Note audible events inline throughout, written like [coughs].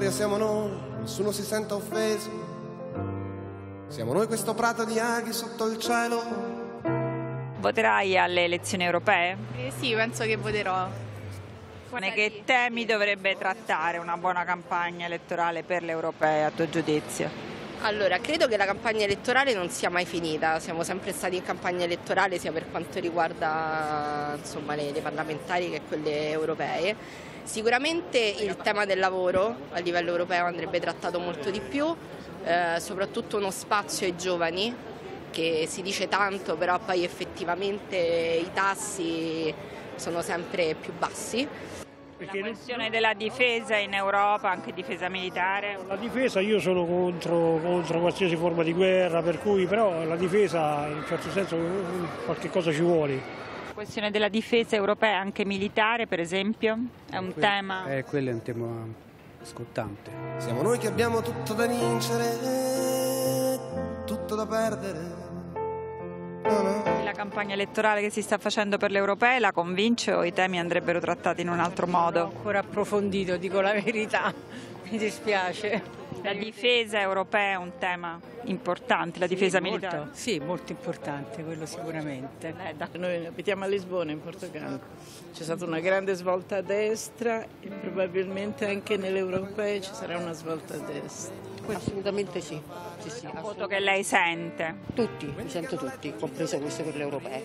storia siamo noi, nessuno si senta offeso. Siamo noi questo prato di aghi sotto il cielo. Voterai alle elezioni europee? Eh sì, penso che voterò. Guarda che lì. temi dovrebbe trattare una buona campagna elettorale per le europee, a tuo giudizio? Allora, credo che la campagna elettorale non sia mai finita, siamo sempre stati in campagna elettorale sia per quanto riguarda insomma, le, le parlamentari che quelle europee Sicuramente il tema del lavoro a livello europeo andrebbe trattato molto di più, eh, soprattutto uno spazio ai giovani che si dice tanto però poi effettivamente i tassi sono sempre più bassi. La questione della difesa in Europa, anche difesa militare? La difesa, io sono contro, contro, qualsiasi forma di guerra, per cui però la difesa in un certo senso qualche cosa ci vuole. La questione della difesa europea, anche militare per esempio, è un quello, tema... Eh, quello è un tema scottante. Siamo noi che abbiamo tutto da vincere, tutto da perdere. No, no. La campagna elettorale che si sta facendo per l'Europea la convince o i temi andrebbero trattati in un altro modo? ancora approfondito, dico la verità, mi dispiace. La difesa europea è un tema importante, la difesa sì, militare? Molto, sì, molto importante, quello sicuramente. Eh, Noi abitiamo a Lisbona, in Portogallo. C'è stata una grande svolta a destra e probabilmente anche nell'europeo ci sarà una svolta a destra. Assolutamente sì. sì, sì il voto che lei sente? Tutti, mi sento tutti, compreso questo per l'europeo.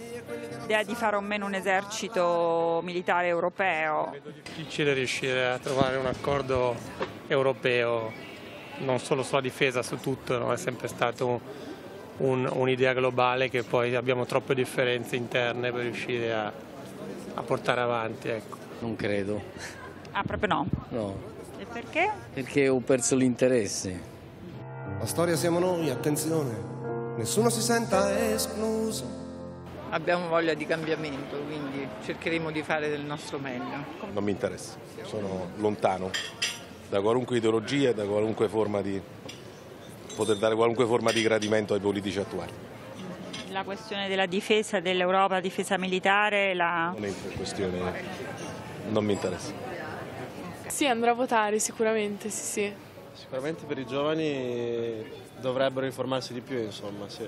L'idea di fare o meno un esercito militare europeo? È difficile riuscire a trovare un accordo europeo non solo sulla difesa, su tutto, no? è sempre stato un'idea un globale che poi abbiamo troppe differenze interne per riuscire a, a portare avanti. Ecco. Non credo. Ah, proprio no? No. E perché? Perché ho perso l'interesse. La storia siamo noi, attenzione, nessuno si senta escluso. Abbiamo voglia di cambiamento, quindi cercheremo di fare del nostro meglio. Non mi interessa, sono lontano da qualunque ideologia da qualunque forma di poter dare qualunque forma di gradimento ai politici attuali. La questione della difesa dell'Europa, difesa militare, la... Non è in questione, non mi interessa. Sì, andrà a votare sicuramente, sì, sì. Sicuramente per i giovani dovrebbero informarsi di più, insomma, sì.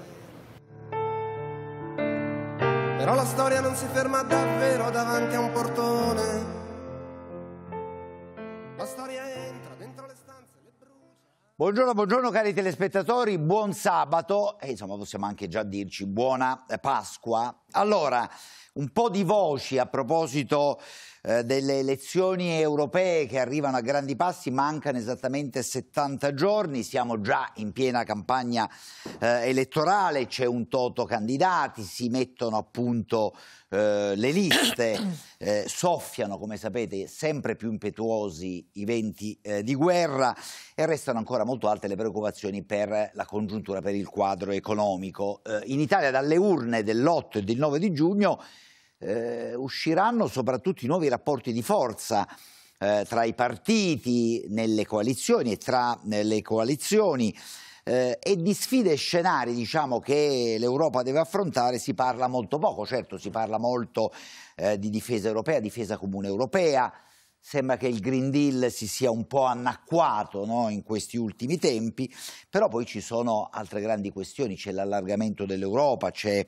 Però la storia non si ferma davvero davanti a un portone. La storia è Buongiorno, buongiorno cari telespettatori, buon sabato e insomma possiamo anche già dirci buona eh, Pasqua. Allora, un po' di voci a proposito eh, delle elezioni europee che arrivano a grandi passi, mancano esattamente 70 giorni, siamo già in piena campagna eh, elettorale, c'è un toto candidati, si mettono appunto eh, le liste, eh, soffiano, come sapete, sempre più impetuosi i venti eh, di guerra e restano ancora molto alte le preoccupazioni per la congiuntura, per il quadro economico. Eh, in Italia dalle urne dell'8 e del 9 di giugno eh, usciranno soprattutto i nuovi rapporti di forza eh, tra i partiti, nelle coalizioni e tra le coalizioni eh, e di sfide e scenari diciamo, che l'Europa deve affrontare si parla molto poco, certo si parla molto eh, di difesa europea, difesa comune europea, sembra che il Green Deal si sia un po' annacquato no, in questi ultimi tempi, però poi ci sono altre grandi questioni, c'è l'allargamento dell'Europa, c'è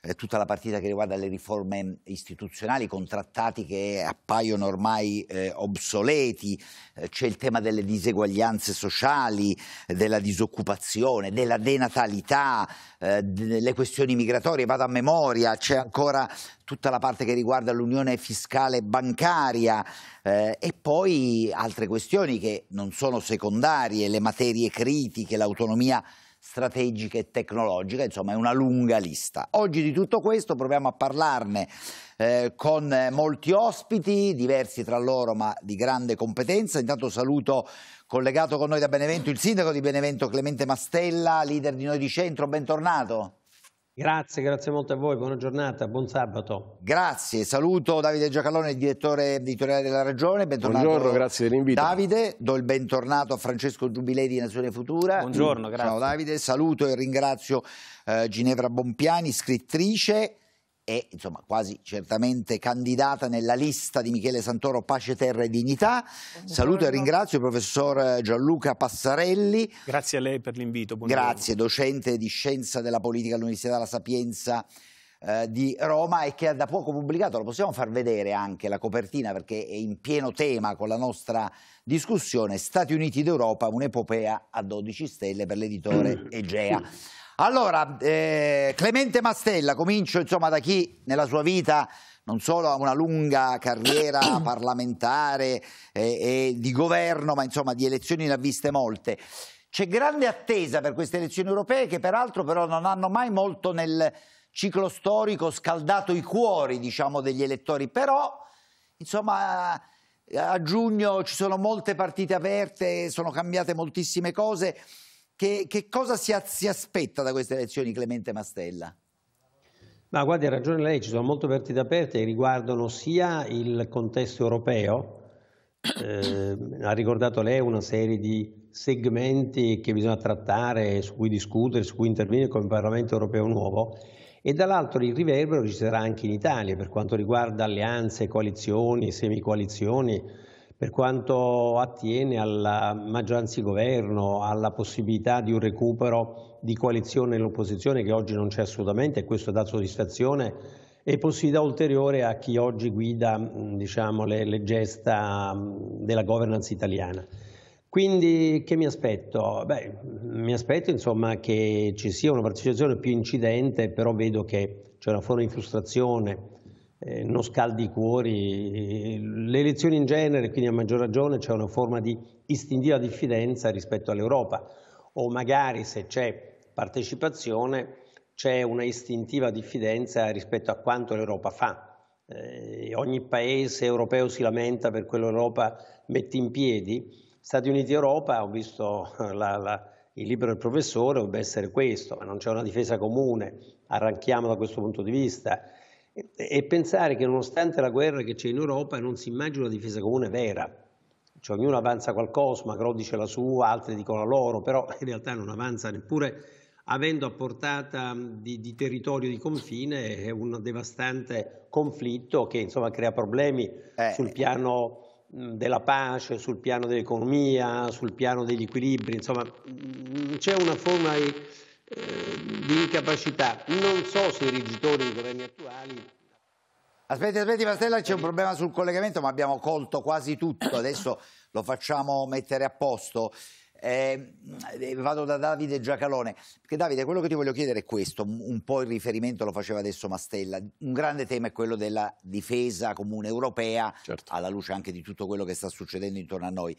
eh, tutta la partita che riguarda le riforme mm, istituzionali, contrattati che appaiono ormai eh, obsoleti, eh, c'è il tema delle diseguaglianze sociali, della disoccupazione, della denatalità, eh, delle questioni migratorie, vado a memoria, c'è ancora tutta la parte che riguarda l'unione fiscale bancaria eh, e poi altre questioni che non sono secondarie, le materie critiche, l'autonomia strategica e tecnologica, insomma è una lunga lista. Oggi di tutto questo proviamo a parlarne eh, con molti ospiti, diversi tra loro ma di grande competenza. Intanto saluto collegato con noi da Benevento il sindaco di Benevento Clemente Mastella, leader di Noi di Centro, bentornato. Grazie, grazie molto a voi, buona giornata, buon sabato. Grazie, saluto Davide Giacalone, direttore editoriale della Ragione, bentornato. Buongiorno, grazie dell'invito. Davide, do il bentornato a Francesco Giubilei di Nazione Futura. Buongiorno, grazie. Ciao Davide, saluto e ringrazio eh, Ginevra Bompiani, scrittrice è insomma, quasi certamente candidata nella lista di Michele Santoro Pace, Terra e Dignità. Buongiorno. Saluto e ringrazio il professor Gianluca Passarelli. Grazie a lei per l'invito. Grazie, docente di Scienza della Politica all'Università della Sapienza eh, di Roma e che ha da poco pubblicato, lo possiamo far vedere anche la copertina perché è in pieno tema con la nostra discussione, Stati Uniti d'Europa, un'epopea a 12 stelle per l'editore Egea. Allora, eh, Clemente Mastella, comincio insomma da chi nella sua vita non solo ha una lunga carriera [coughs] parlamentare e, eh, e di governo, ma insomma di elezioni ne ha viste molte. C'è grande attesa per queste elezioni europee che peraltro però non hanno mai molto nel ciclo storico scaldato i cuori diciamo, degli elettori, però insomma a giugno ci sono molte partite aperte, sono cambiate moltissime cose che, che cosa si, si aspetta da queste elezioni Clemente Mastella? Ma guardi, ha ragione lei, ci sono molte partite aperte che riguardano sia il contesto europeo, eh, ha ricordato lei una serie di segmenti che bisogna trattare, su cui discutere, su cui intervenire come Parlamento europeo nuovo, e dall'altro il riverbero ci sarà anche in Italia per quanto riguarda alleanze, coalizioni, semicoalizioni, per quanto attiene alla maggioranza di governo, alla possibilità di un recupero di coalizione nell'opposizione che oggi non c'è assolutamente e questo dà soddisfazione e possibilità ulteriore a chi oggi guida diciamo, le, le gesta della governance italiana. Quindi che mi aspetto? Beh, mi aspetto insomma, che ci sia una partecipazione più incidente, però vedo che c'è una forma di frustrazione, eh, non scaldi i cuori. Le elezioni in genere, quindi a maggior ragione, c'è una forma di istintiva diffidenza rispetto all'Europa o magari se c'è partecipazione c'è una istintiva diffidenza rispetto a quanto l'Europa fa. Eh, ogni paese europeo si lamenta per quello l'Europa mette in piedi. Stati Uniti Europa, ho visto [laughs] la, la, il libro del professore, dovrebbe essere questo, ma non c'è una difesa comune, arranchiamo da questo punto di vista e pensare che nonostante la guerra che c'è in Europa non si immagina una difesa comune vera. Cioè, ognuno avanza qualcosa, Macron dice la sua, altri dicono la loro, però in realtà non avanza neppure avendo a portata di, di territorio di confine un devastante conflitto che insomma, crea problemi eh. sul piano della pace, sul piano dell'economia, sul piano degli equilibri, insomma c'è una forma di Ehm, di incapacità. Non so se i rigitori dei governi attuali Aspetti, aspetti Mastella, c'è un problema sul collegamento, ma abbiamo colto quasi tutto, adesso lo facciamo mettere a posto. Ehm, eh, vado da Davide Giacalone, perché Davide quello che ti voglio chiedere è questo, un po' il riferimento lo faceva adesso Mastella, un grande tema è quello della difesa comune europea, certo. alla luce anche di tutto quello che sta succedendo intorno a noi.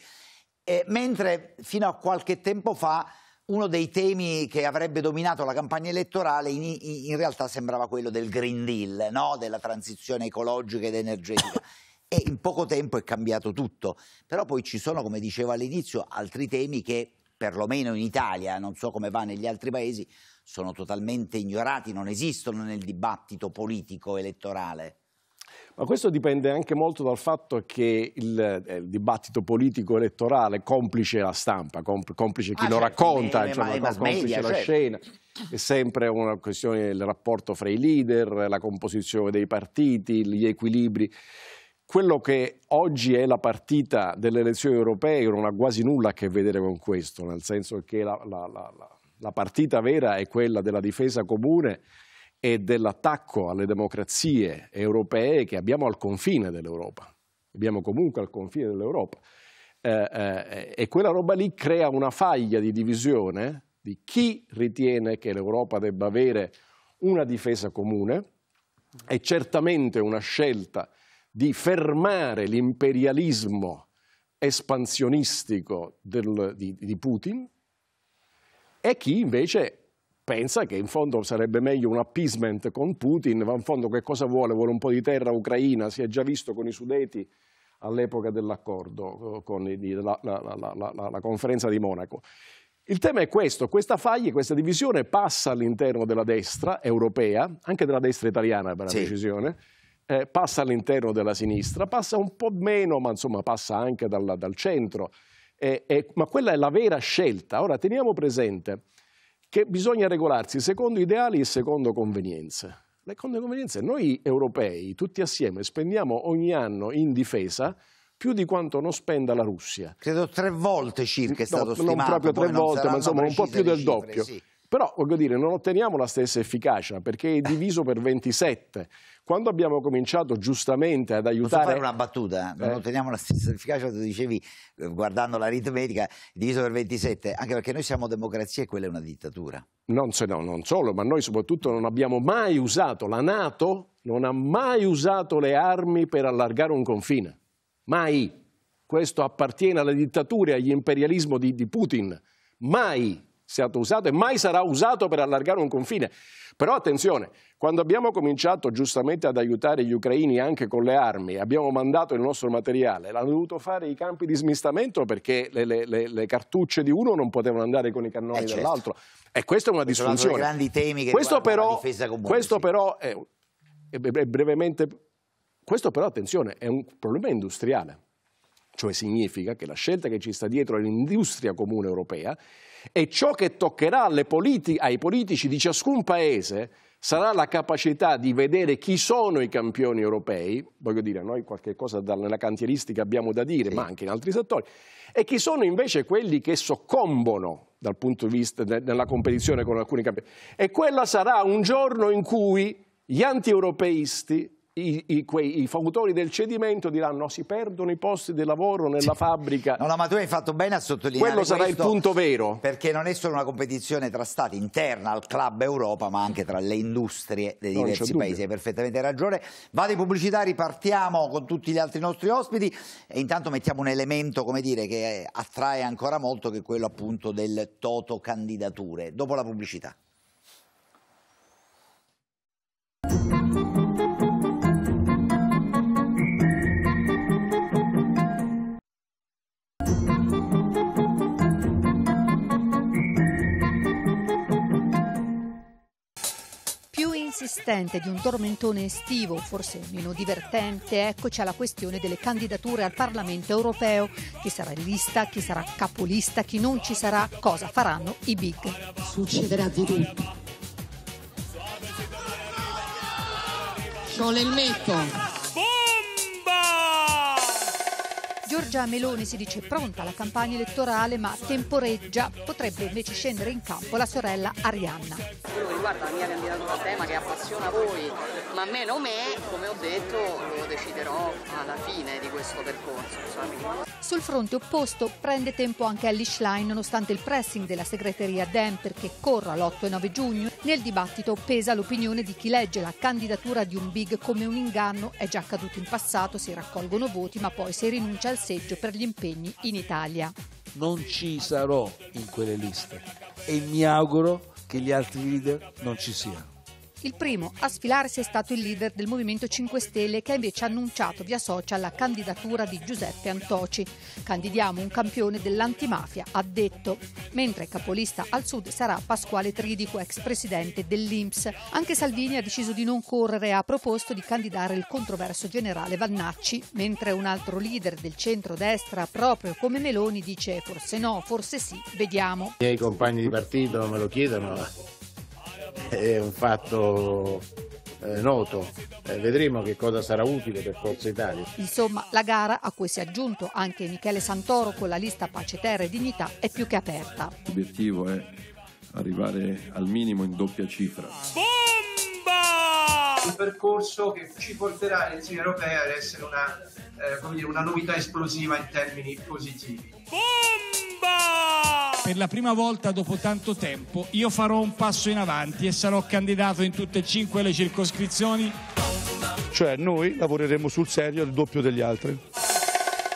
Eh, mentre fino a qualche tempo fa uno dei temi che avrebbe dominato la campagna elettorale in, in realtà sembrava quello del Green Deal, no? della transizione ecologica ed energetica. E in poco tempo è cambiato tutto. Però poi ci sono, come dicevo all'inizio, altri temi che, perlomeno in Italia, non so come va negli altri paesi, sono totalmente ignorati, non esistono nel dibattito politico elettorale. Ma questo dipende anche molto dal fatto che il, eh, il dibattito politico elettorale, complice la stampa, complice chi ah, lo certo, racconta, bene, cioè, complice media, la certo. scena, è sempre una questione del rapporto fra i leader, la composizione dei partiti, gli equilibri quello che oggi è la partita delle elezioni europee non ha quasi nulla a che vedere con questo, nel senso che la, la, la, la partita vera è quella della difesa comune e dell'attacco alle democrazie europee che abbiamo al confine dell'Europa. Abbiamo comunque al confine dell'Europa. Eh, eh, e quella roba lì crea una faglia di divisione di chi ritiene che l'Europa debba avere una difesa comune e certamente una scelta di fermare l'imperialismo espansionistico del, di, di Putin e chi invece pensa che in fondo sarebbe meglio un appeasement con Putin, ma in fondo che cosa vuole? Vuole un po' di terra ucraina, si è già visto con i sudeti all'epoca dell'accordo, eh, con la, la, la, la, conferenza di Monaco. Il tema è questo, questa faglia, questa divisione passa all'interno della destra europea, anche della destra italiana per la sì. decisione, eh, passa all'interno della sinistra, passa un po' meno, ma insomma passa anche dal, dal centro, eh, eh, ma quella è la vera scelta. Ora teniamo presente che bisogna regolarsi secondo ideali e secondo convenienze. Le convenienze, noi europei tutti assieme spendiamo ogni anno in difesa più di quanto non spenda la Russia. Credo tre volte circa è stato no, stimato. Non proprio tre volte, ma insomma un po' più del cifre, doppio. Sì. Però voglio dire, non otteniamo la stessa efficacia perché è diviso per 27 quando abbiamo cominciato giustamente ad aiutare... Posso fare una battuta? Eh. Non eh. otteniamo la stessa efficacia, tu dicevi, eh, guardando l'aritmetica, diviso per 27, anche perché noi siamo democrazia e quella è una dittatura. Non, se no, non solo, ma noi soprattutto non abbiamo mai usato, la Nato non ha mai usato le armi per allargare un confine, mai. Questo appartiene alle dittature, agli imperialismo di, di Putin, mai stato usato e mai sarà usato per allargare un confine. Però attenzione, quando abbiamo cominciato giustamente ad aiutare gli ucraini anche con le armi, abbiamo mandato il nostro materiale, l'hanno dovuto fare i campi di smistamento perché le, le, le, le cartucce di uno non potevano andare con i cannoni eh certo. dell'altro. E questa è una disfunzione. Sono grandi temi che questo però, la difesa comune. Questo però è, è brevemente questo però, attenzione, è un problema industriale cioè significa che la scelta che ci sta dietro è l'industria comune europea e ciò che toccherà politi- ai politici di ciascun paese sarà la capacità di vedere chi sono i campioni europei, voglio dire, noi qualche cosa nella cantieristica abbiamo da dire, sì. ma anche in altri settori, e chi sono invece quelli che soccombono dal punto di vista della competizione con alcuni campioni. E quella sarà un giorno in cui gli anti-europeisti i, i, quei, i fautori del cedimento diranno oh, si perdono i posti di lavoro nella sì. fabbrica. No, no, ma tu hai fatto bene a sottolineare Quello sarà il punto vero. Perché non è solo una competizione tra stati interna al Club Europa, ma anche tra le industrie dei diversi paesi. Hai perfettamente ragione. Vado ai pubblicità ripartiamo con tutti gli altri nostri ospiti e intanto mettiamo un elemento, come dire, che attrae ancora molto, che è quello appunto del toto candidature. Dopo la pubblicità. persistente di un tormentone estivo, forse meno divertente, eccoci alla questione delle candidature al Parlamento europeo. Chi sarà in lista, chi sarà capolista, chi non ci sarà, cosa faranno i big. Succederà di tutto. Sono l'elmetto. Giorgia Meloni si dice pronta alla campagna elettorale ma temporeggia, potrebbe invece scendere in campo la sorella Arianna. quello che riguarda la mia candidatura al tema che appassiona voi, ma meno me, come ho detto, lo deciderò alla fine di questo percorso. Insomma. Sul fronte opposto prende tempo anche Alice Schlein nonostante il pressing della segreteria Dem perché corra l'8 e 9 giugno nel dibattito pesa l'opinione di chi legge la candidatura di un big come un inganno, è già accaduto in passato, si raccolgono voti ma poi si rinuncia al seggio per gli impegni in Italia. Non ci sarò in quelle liste e mi auguro che gli altri leader non ci siano. Il primo a sfilarsi è stato il leader del Movimento 5 Stelle che ha invece annunciato via social la candidatura di Giuseppe Antoci. Candidiamo un campione dell'antimafia, ha detto. Mentre capolista al sud sarà Pasquale Tridico, ex presidente dell'Inps. Anche Salvini ha deciso di non correre e ha proposto di candidare il controverso generale Vannacci, mentre un altro leader del centro-destra, proprio come Meloni, dice forse no, forse sì, vediamo. I miei compagni di partito me lo chiedono è un fatto eh, noto. Eh, vedremo che cosa sarà utile per Forza Italia. Insomma, la gara a cui si è aggiunto anche Michele Santoro con la lista Pace Terra e Dignità è più che aperta. L'obiettivo è arrivare al minimo in doppia cifra. Bomba! un percorso che ci porterà l'elezione europee ad essere una, eh, come dire, una novità esplosiva in termini positivi. Bomba! Per la prima volta dopo tanto tempo io farò un passo in avanti e sarò candidato in tutte e cinque le circoscrizioni. Cioè noi lavoreremo sul serio il doppio degli altri.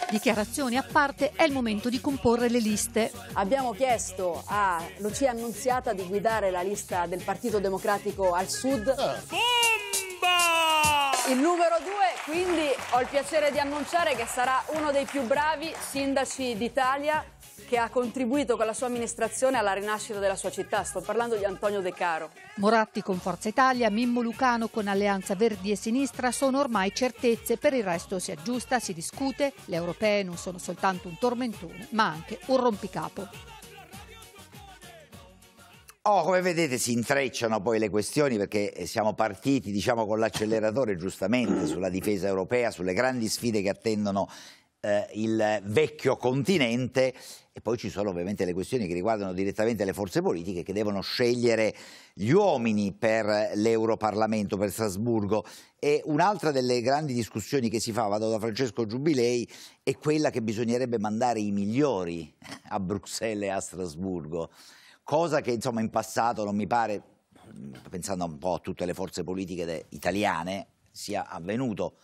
Dichiarazioni a parte, è il momento di comporre le liste. Abbiamo chiesto a Lucia Annunziata di guidare la lista del Partito Democratico al Sud. Eh bomba! Il numero due, quindi ho il piacere di annunciare che sarà uno dei più bravi sindaci d'Italia che ha contribuito con la sua amministrazione alla rinascita della sua città. Sto parlando di Antonio De Caro. Moratti con Forza Italia, Mimmo Lucano con Alleanza Verdi e Sinistra sono ormai certezze, per il resto si aggiusta, si discute, le europee non sono soltanto un tormentone, ma anche un rompicapo. Oh, come vedete si intrecciano poi le questioni perché eh, siamo partiti diciamo, con l'acceleratore giustamente [clears throat] sulla difesa europea, sulle grandi sfide che attendono eh, il vecchio continente e poi ci sono ovviamente le questioni che riguardano direttamente le forze politiche che devono scegliere gli uomini per l'Europarlamento, per Strasburgo. E un'altra delle grandi discussioni che si fa, vado da Francesco Giubilei, è quella che bisognerebbe mandare i migliori a Bruxelles e a Strasburgo cosa che insomma in passato non mi pare, pensando un po' a tutte le forze politiche italiane, sia avvenuto.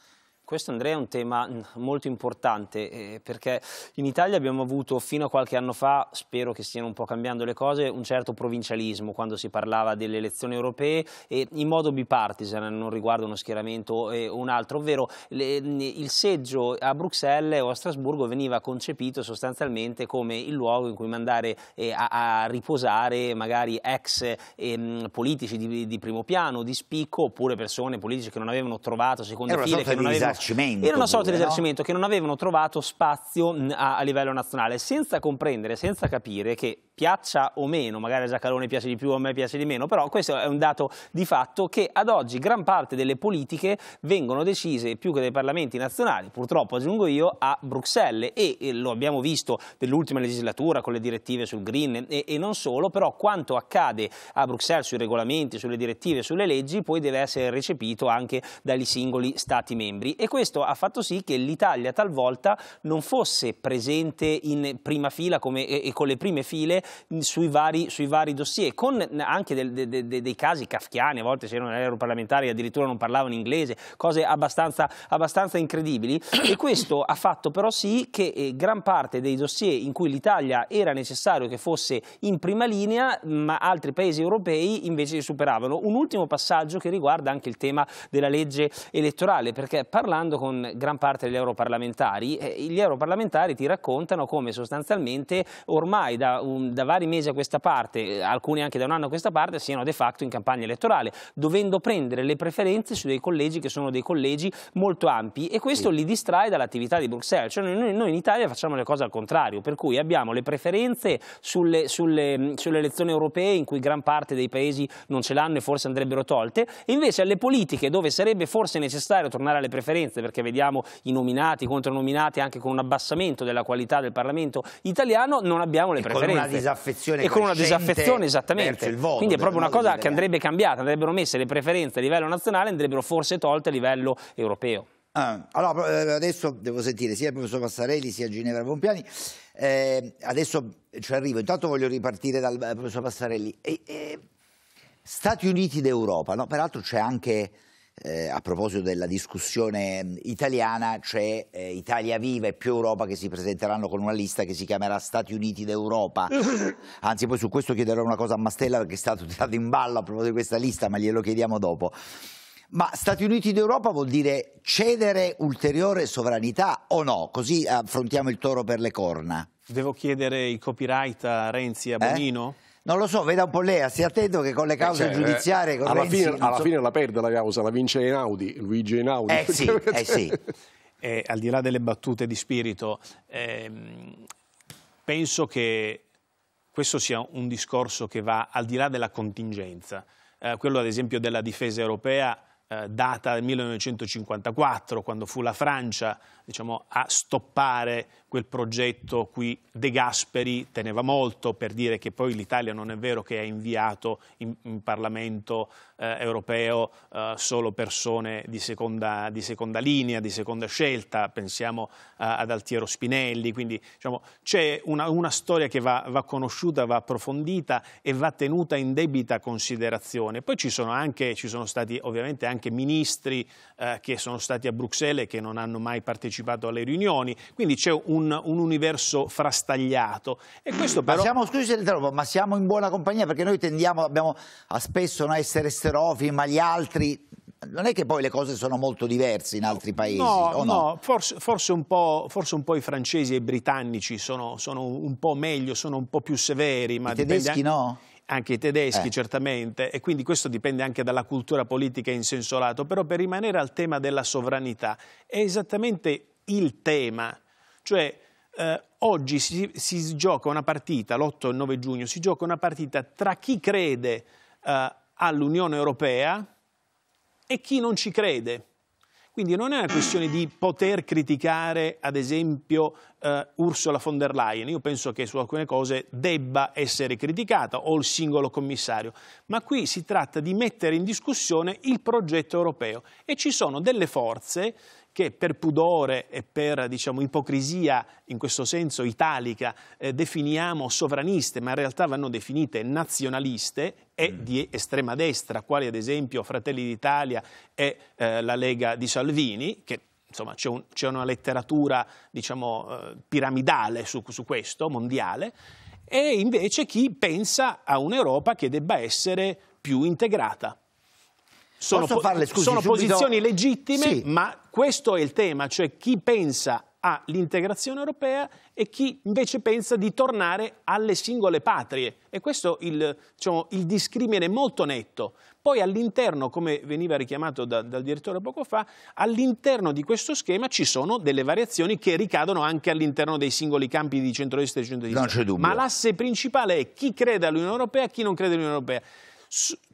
Questo Andrea è un tema molto importante eh, perché in Italia abbiamo avuto fino a qualche anno fa, spero che stiano un po' cambiando le cose, un certo provincialismo quando si parlava delle elezioni europee eh, in modo bipartisan, non riguarda uno schieramento eh, o un altro, ovvero le, il seggio a Bruxelles o a Strasburgo veniva concepito sostanzialmente come il luogo in cui mandare eh, a, a, riposare magari ex ehm, politici di, di, primo piano, di spicco, oppure persone politiche che non avevano trovato seconde file, che non avevano risarcimento. Era una sorta pure, di risarcimento no? che non avevano trovato spazio a, a livello nazionale, senza comprendere, senza capire che piaccia o meno, magari a Giacalone piace di più, o a me piace di meno, però questo è un dato di fatto che ad oggi gran parte delle politiche vengono decise più che dai parlamenti nazionali, purtroppo aggiungo io, a Bruxelles e, e lo abbiamo visto nell'ultima legislatura con le direttive sul green e, e, non solo, però quanto accade a Bruxelles sui regolamenti, sulle direttive, sulle leggi poi deve essere recepito anche dagli singoli stati membri e questo ha fatto sì che l'Italia talvolta non fosse presente in prima fila come, e, e, con le prime file sui vari, sui vari dossier, con anche del, de, de, dei casi kafkiani, a volte se erano europarlamentari addirittura non parlavano inglese, cose abbastanza, abbastanza incredibili e questo ha fatto però sì che eh, gran parte dei dossier in cui l'Italia era necessario che fosse in prima linea, ma altri paesi europei invece li superavano. Un ultimo passaggio che riguarda anche il tema della legge elettorale, perché parlando parlando con gran parte degli europarlamentari, gli europarlamentari ti raccontano come sostanzialmente ormai da, um, da vari mesi a questa parte, alcuni anche da un anno a questa parte, siano de facto in campagna elettorale, dovendo prendere le preferenze su dei collegi che sono dei collegi molto ampi e questo sì. li distrae dall'attività di Bruxelles. Cioè noi, noi, in Italia facciamo le cose al contrario, per cui abbiamo le preferenze sulle, sulle, sulle elezioni europee in cui gran parte dei paesi non ce l'hanno e forse andrebbero tolte, e invece alle politiche dove sarebbe forse necessario tornare alle preferenze differenze, perché vediamo i nominati, i contronominati anche con un abbassamento della qualità del Parlamento italiano, non abbiamo le e preferenze. Con una disaffezione e con una disaffezione esattamente. il Voto, Quindi è proprio una cosa che andrebbe cambiata, andrebbero messe le preferenze a livello nazionale, andrebbero forse tolte a livello europeo. Ah, allora, eh, adesso devo sentire sia il professor Passarelli sia Ginevra Pompiani. Eh, adesso ci arrivo. Intanto voglio ripartire dal eh, professor Passarelli. E, e... Eh, Stati Uniti d'Europa, no? peraltro c'è anche eh, a proposito della discussione mm, italiana, c'è eh, Italia Viva e più Europa che si presenteranno con una lista che si chiamerà Stati Uniti d'Europa. [laughs] Anzi, poi su questo chiederò una cosa a Mastella perché è stato tirato in ballo a proposito di questa lista, ma glielo chiediamo dopo. Ma Stati Uniti d'Europa vuol dire cedere ulteriore sovranità o no? Così affrontiamo il toro per le corna. Devo chiedere il copyright a Renzi e a eh? Bonino? Eh? Non lo so, veda un po' lei, stia attento che con le eh, cause cioè, eh, giudiziarie... Con alla, Renzi, fine, alla so... fine la perde la causa, la vince Einaudi, Luigi Einaudi. Eh sì, [laughs] cioè, eh sì. Eh, al di là delle battute di spirito, ehm, penso che questo sia un discorso che va al di là della contingenza. Eh, quello ad esempio della difesa europea eh, data del 1954, quando fu la Francia diciamo, a stoppare quel progetto cui De Gasperi teneva molto per dire che poi l'Italia non è vero che ha inviato in, in Parlamento eh, europeo eh, solo persone di seconda, di seconda, linea, di seconda scelta, pensiamo eh, ad Altiero Spinelli, quindi diciamo, c'è una, una, storia che va, va, conosciuta, va approfondita e va tenuta in debita considerazione. Poi ci sono, anche, ci sono stati ovviamente anche ministri eh, che sono stati a Bruxelles e che non hanno mai partecipato partecipato alle riunioni, quindi c'è un, un, universo frastagliato. E questo però... ma, siamo, scusi, ma siamo in buona compagnia perché noi tendiamo abbiamo, a spesso no, essere sterofi, ma gli altri non è che poi le cose sono molto diverse in altri paesi? No, no? no forse, forse, un forse, un po', i francesi e i britannici sono, sono, un po' meglio, sono un po' più severi. Ma I tedeschi anche, no? Anche i tedeschi, eh. certamente, e quindi questo dipende anche dalla cultura politica in senso lato. Però per rimanere al tema della sovranità, è esattamente il tema, cioè eh, oggi si, si, gioca una partita, l'8 e il 9 giugno, si gioca una partita tra chi crede eh, all'Unione Europea e chi non ci crede. Quindi non è una questione di poter criticare, ad esempio, eh, Ursula von der Leyen. Io penso che su alcune cose debba essere criticata o il singolo commissario. Ma qui si tratta di mettere in discussione il progetto europeo. E ci sono delle forze che per pudore e per diciamo, ipocrisia, in questo senso italica, eh, definiamo sovraniste, ma in realtà vanno definite nazionaliste e mm. di estrema destra, quali ad esempio Fratelli d'Italia e eh, la Lega di Salvini, che insomma c'è, un, una letteratura diciamo, eh, piramidale su, su questo, mondiale, e invece chi pensa a un'Europa che debba essere più integrata. Sono, farle, scusi, sono posizioni legittime, sì. ma questo è il tema, cioè chi pensa all'integrazione europea e chi invece pensa di tornare alle singole patrie. E questo è il, diciamo, il discrimine molto netto. Poi all'interno, come veniva richiamato da, dal direttore poco fa, all'interno di questo schema ci sono delle variazioni che ricadono anche all'interno dei singoli campi di centro centrodestra e centrodestra. Non c'è dubbio. Ma l'asse principale è chi crede all'Unione Europea e chi non crede all'Unione Europea.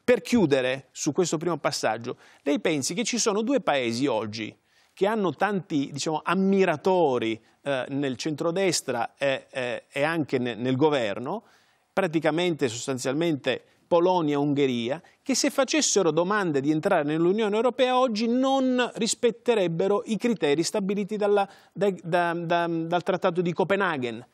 per chiudere su questo primo passaggio, lei pensi che ci sono due paesi oggi che hanno tanti diciamo, ammiratori eh, nel centrodestra e, eh, e anche nel, nel governo, praticamente sostanzialmente Polonia e Ungheria, che se facessero domande di entrare nell'Unione Europea oggi non rispetterebbero i criteri stabiliti dalla, da, da, da, dal Trattato di Copenaghen.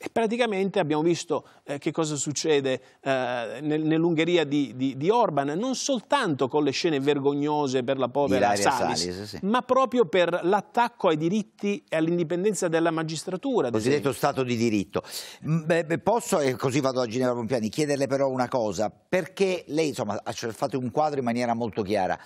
E praticamente abbiamo visto eh, che cosa succede eh, nel, nell'Ungheria di, di, di, Orban, non soltanto con le scene vergognose per la povera Salis, Salis sì. ma proprio per l'attacco ai diritti e all'indipendenza della magistratura. Cosiddetto Stato di diritto. Beh, posso, e così vado a Ginevra Pompiani, chiederle però una cosa, perché lei insomma, ha fatto un quadro in maniera molto chiara.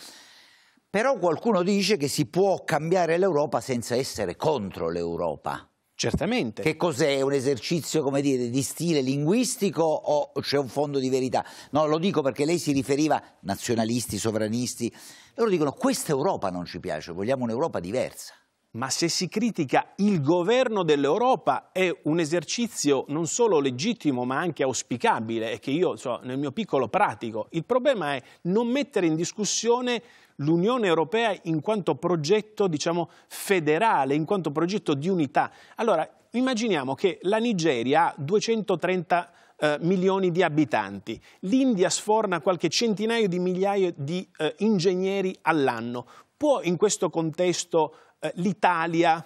Però qualcuno dice che si può cambiare l'Europa senza essere contro l'Europa. Certamente. Che cos'è? Un esercizio, come dire, di stile linguistico o c'è un fondo di verità? No, lo dico perché lei si riferiva nazionalisti, sovranisti. Loro dicono questa Europa non ci piace, vogliamo un'Europa diversa. Ma se si critica il governo dell'Europa è un esercizio non solo legittimo ma anche auspicabile e che io so, nel mio piccolo pratico. Il problema è non mettere in discussione l'Unione Europea in quanto progetto diciamo, federale, in quanto progetto di unità. Allora, immaginiamo che la Nigeria ha 230 eh, milioni di abitanti, l'India sforna qualche centinaio di migliaia di eh, ingegneri all'anno. Può in questo contesto eh, l'Italia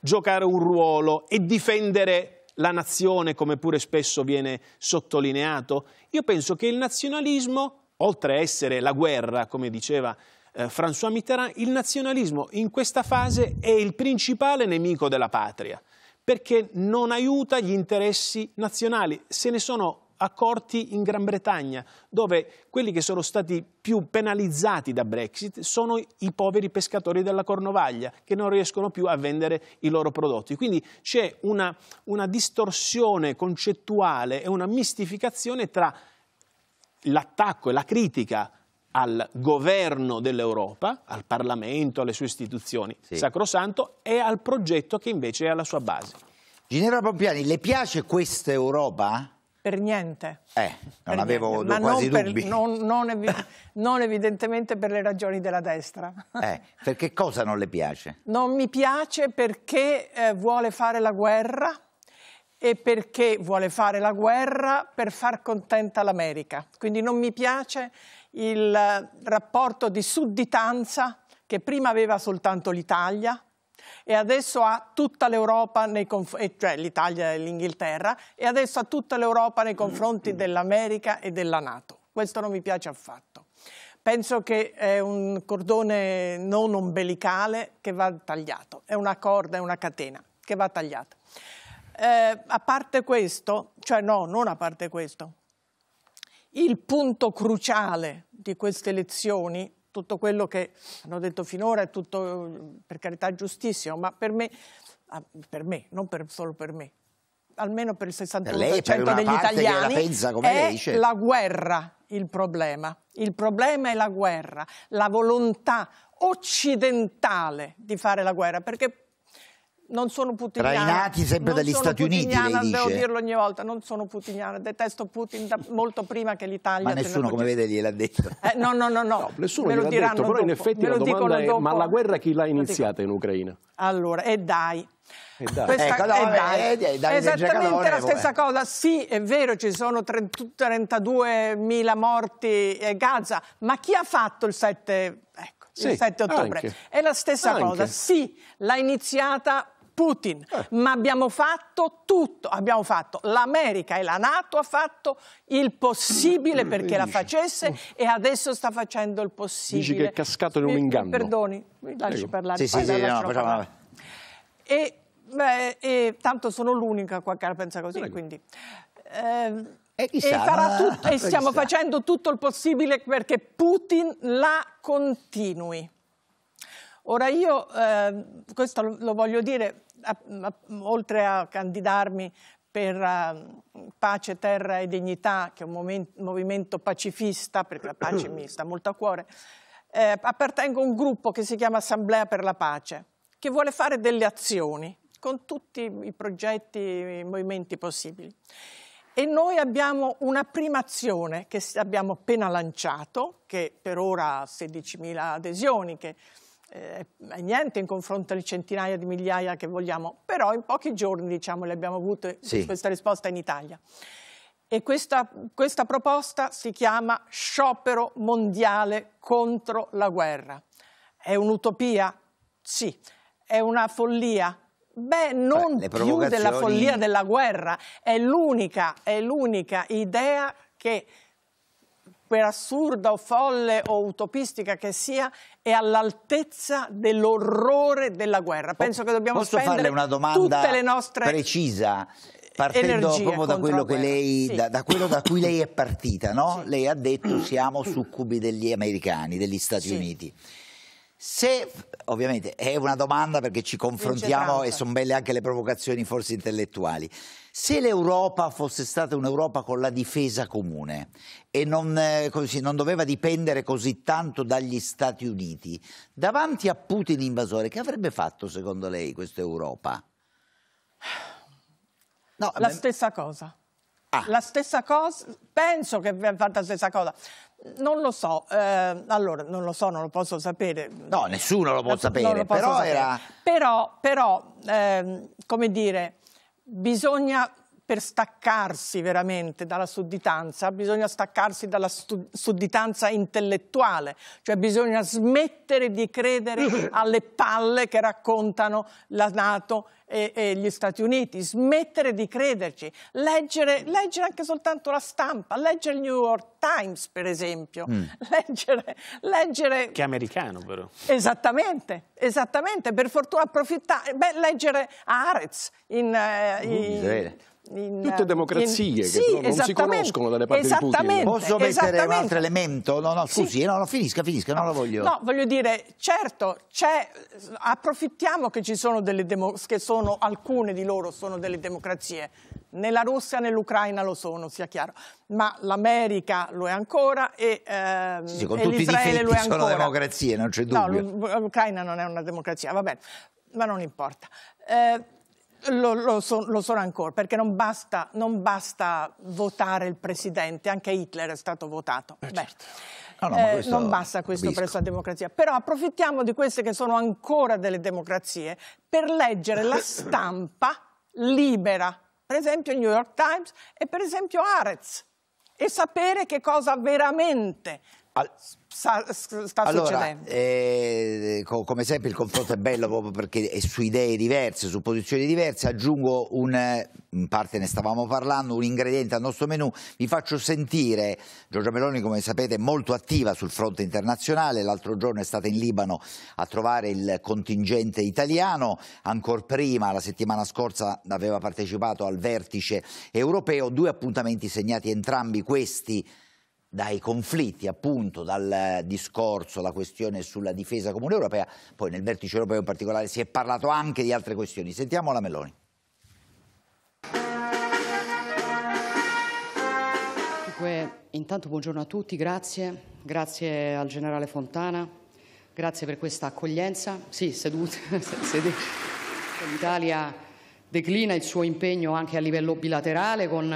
giocare un ruolo e difendere la nazione, come pure spesso viene sottolineato? Io penso che il nazionalismo oltre a essere la guerra, come diceva eh, François Mitterrand, il nazionalismo in questa fase è il principale nemico della patria, perché non aiuta gli interessi nazionali. Se ne sono accorti in Gran Bretagna, dove quelli che sono stati più penalizzati da Brexit sono i poveri pescatori della Cornovaglia, che non riescono più a vendere i loro prodotti. Quindi c'è una, una distorsione concettuale e una mistificazione tra l'attacco e la critica al governo dell'Europa, al Parlamento, alle sue istituzioni, sì. sacrosanto, e al progetto che invece è alla sua base. Ginevra Pompiani, le piace questa Europa? Per niente. Eh, non per avevo niente. quasi non dubbi. Per, non, non, evi [laughs] non, evidentemente per le ragioni della destra. Eh, perché cosa non le piace? Non mi piace perché eh, vuole fare la guerra e perché vuole fare la guerra per far contenta l'America. Quindi non mi piace il rapporto di sudditanza che prima aveva soltanto l'Italia e adesso ha tutta l'Europa, cioè l'Italia e l'Inghilterra, e adesso ha tutta l'Europa nei confronti dell'America e della Nato. Questo non mi piace affatto. Penso che è un cordone non ombelicale che va tagliato, è una corda, è una catena che va tagliata. Eh, a parte questo, cioè no, non a parte questo, il punto cruciale di queste elezioni, tutto quello che hanno detto finora è tutto per carità giustissimo, ma per me, ah, per me non per, solo per me, almeno per il 61% lei, per degli italiani, pensa, è dice. Certo. la guerra il problema. Il problema è la guerra, la volontà occidentale di fare la guerra, perché non sono putiniana. Trainati sempre non dagli Stati Uniti, lei dice. Devo dirlo ogni volta, non sono putiniana, detesto Putin da, molto prima che l'Italia... Ma nessuno, come vede, gliel'ha detto. Eh, no, no, no, no, no. Nessuno gliel'ha detto, dopo. però in effetti la domanda è, dopo. ma la guerra chi l'ha iniziata in Ucraina? Allora, e dai... Questa, ecco, no, eh, eh dai. esattamente la stessa com'è. cosa. Sì, è vero, ci sono 32.000 morti a Gaza, ma chi ha fatto il 7, ecco, sì, il 7 ottobre? Anche. È la stessa anche. cosa. Sì, l'ha iniziata Putin, eh. ma abbiamo fatto tutto, abbiamo fatto l'America e la Nato ha fatto il possibile mm, perché la facesse oh. e adesso sta facendo il possibile. Dici che è cascato in un eh, inganno. Perdoni, mi lasci Prego. parlare. Sì, sì, sì, no, parlare. E, beh, e, tanto sono l'unica qua che la pensa così, Prego. quindi... Eh, e, chissà, e, tutto, e stiamo chissà. facendo tutto il possibile perché Putin la continui. Ora io, eh, questo lo voglio dire, a, a, oltre a candidarmi per ehm, Pace, Terra e Dignità, che è un movimento pacifista, perché la pace mi sta molto a cuore, eh, appartengo a un gruppo che si chiama Assemblea per la Pace, che vuole fare delle azioni con tutti i progetti, e i movimenti possibili. E noi abbiamo una prima azione che abbiamo appena lanciato, che per ora ha 16.000 adesioni, che eh, è niente in confronto alle centinaia di migliaia che vogliamo, però in pochi giorni diciamo, le abbiamo avute sì. questa risposta in Italia. E questa, questa proposta si chiama sciopero mondiale contro la guerra. È un'utopia? Sì. È una follia? Beh, non Beh, provocazioni... più della follia della guerra. È l'unica idea che per assurda o folle o utopistica che sia, è all'altezza dell'orrore della guerra. Penso che dobbiamo Posso farle una domanda tutte le nostre precisa partendo proprio da quello, lei, sì. da, da quello, da, cui lei è partita, no? sì. lei ha detto siamo succubi degli americani, degli Stati sì. Uniti. Se ovviamente è una domanda perché ci confrontiamo e sono belle anche le provocazioni forse intellettuali. Se l'Europa fosse stata un'Europa con la difesa comune e non, eh, così, non, doveva dipendere così tanto dagli Stati Uniti, davanti a Putin invasore, che avrebbe fatto secondo lei questa Europa? No, la beh... stessa cosa. Ah. La stessa cosa, penso che abbia fatto la stessa cosa, non lo so, eh, allora non lo so, non lo posso sapere. No, nessuno lo può non sapere, lo però sapere. era... Però, però eh, come dire, bisogna per staccarsi veramente dalla sudditanza bisogna staccarsi dalla sudditanza intellettuale, cioè bisogna smettere di credere [laughs] alle palle che raccontano la Nato e, e gli Stati Uniti, smettere di crederci, leggere, leggere, anche soltanto la stampa, leggere il New York Times per esempio, mm. [laughs] leggere, leggere... Che americano però. Esattamente, esattamente, per fortuna approfittare, beh leggere Arez in... Eh, uh, in... In, Tutte eh, democrazie in, che sì, non si conoscono dalle parti di Putin. Posso mettere un altro elemento? No, no, scusi, sì. Eh, no, no, finisca, finisca, no, non lo voglio. No, voglio dire, certo, approfittiamo che ci sono delle democrazie, che sono, alcune di loro sono delle democrazie. Nella Russia, nell'Ucraina lo sono, sia chiaro. Ma l'America lo è ancora e ehm, sì, sì, con tutti i difetti lo è ancora. sono democrazie, non c'è dubbio. No, l'Ucraina non è una democrazia, va bene, ma non importa. Eh, lo, lo, so, lo, sono ancora, perché non basta, non basta, votare il presidente, anche Hitler è stato votato. Eh Beh, certo. Ah, no, no, eh, non basta questo visco. presso la democrazia. Però approfittiamo di queste che sono ancora delle democrazie per leggere la [coughs] stampa libera, per esempio il New York Times e per esempio Arez, e sapere che cosa veramente... Al sta, sta allora, succedendo? Eh, eh, co come sempre il confronto è bello proprio perché è su idee diverse, su posizioni diverse. Aggiungo un, eh, in parte ne stavamo parlando, un ingrediente al nostro menù. Vi faccio sentire, Giorgia Meloni come sapete è molto attiva sul fronte internazionale, l'altro giorno è stata in Libano a trovare il contingente italiano, ancora prima la settimana scorsa aveva partecipato al vertice europeo, due appuntamenti segnati entrambi questi dai conflitti, appunto, dal discorso, la questione sulla difesa comune europea, poi nel vertice europeo in particolare si è parlato anche di altre questioni. Sentiamo la Meloni. intanto buongiorno a tutti, grazie, grazie al generale Fontana, grazie per questa accoglienza. Sì, seduti. [laughs] L'Italia declina il suo impegno anche a livello bilaterale con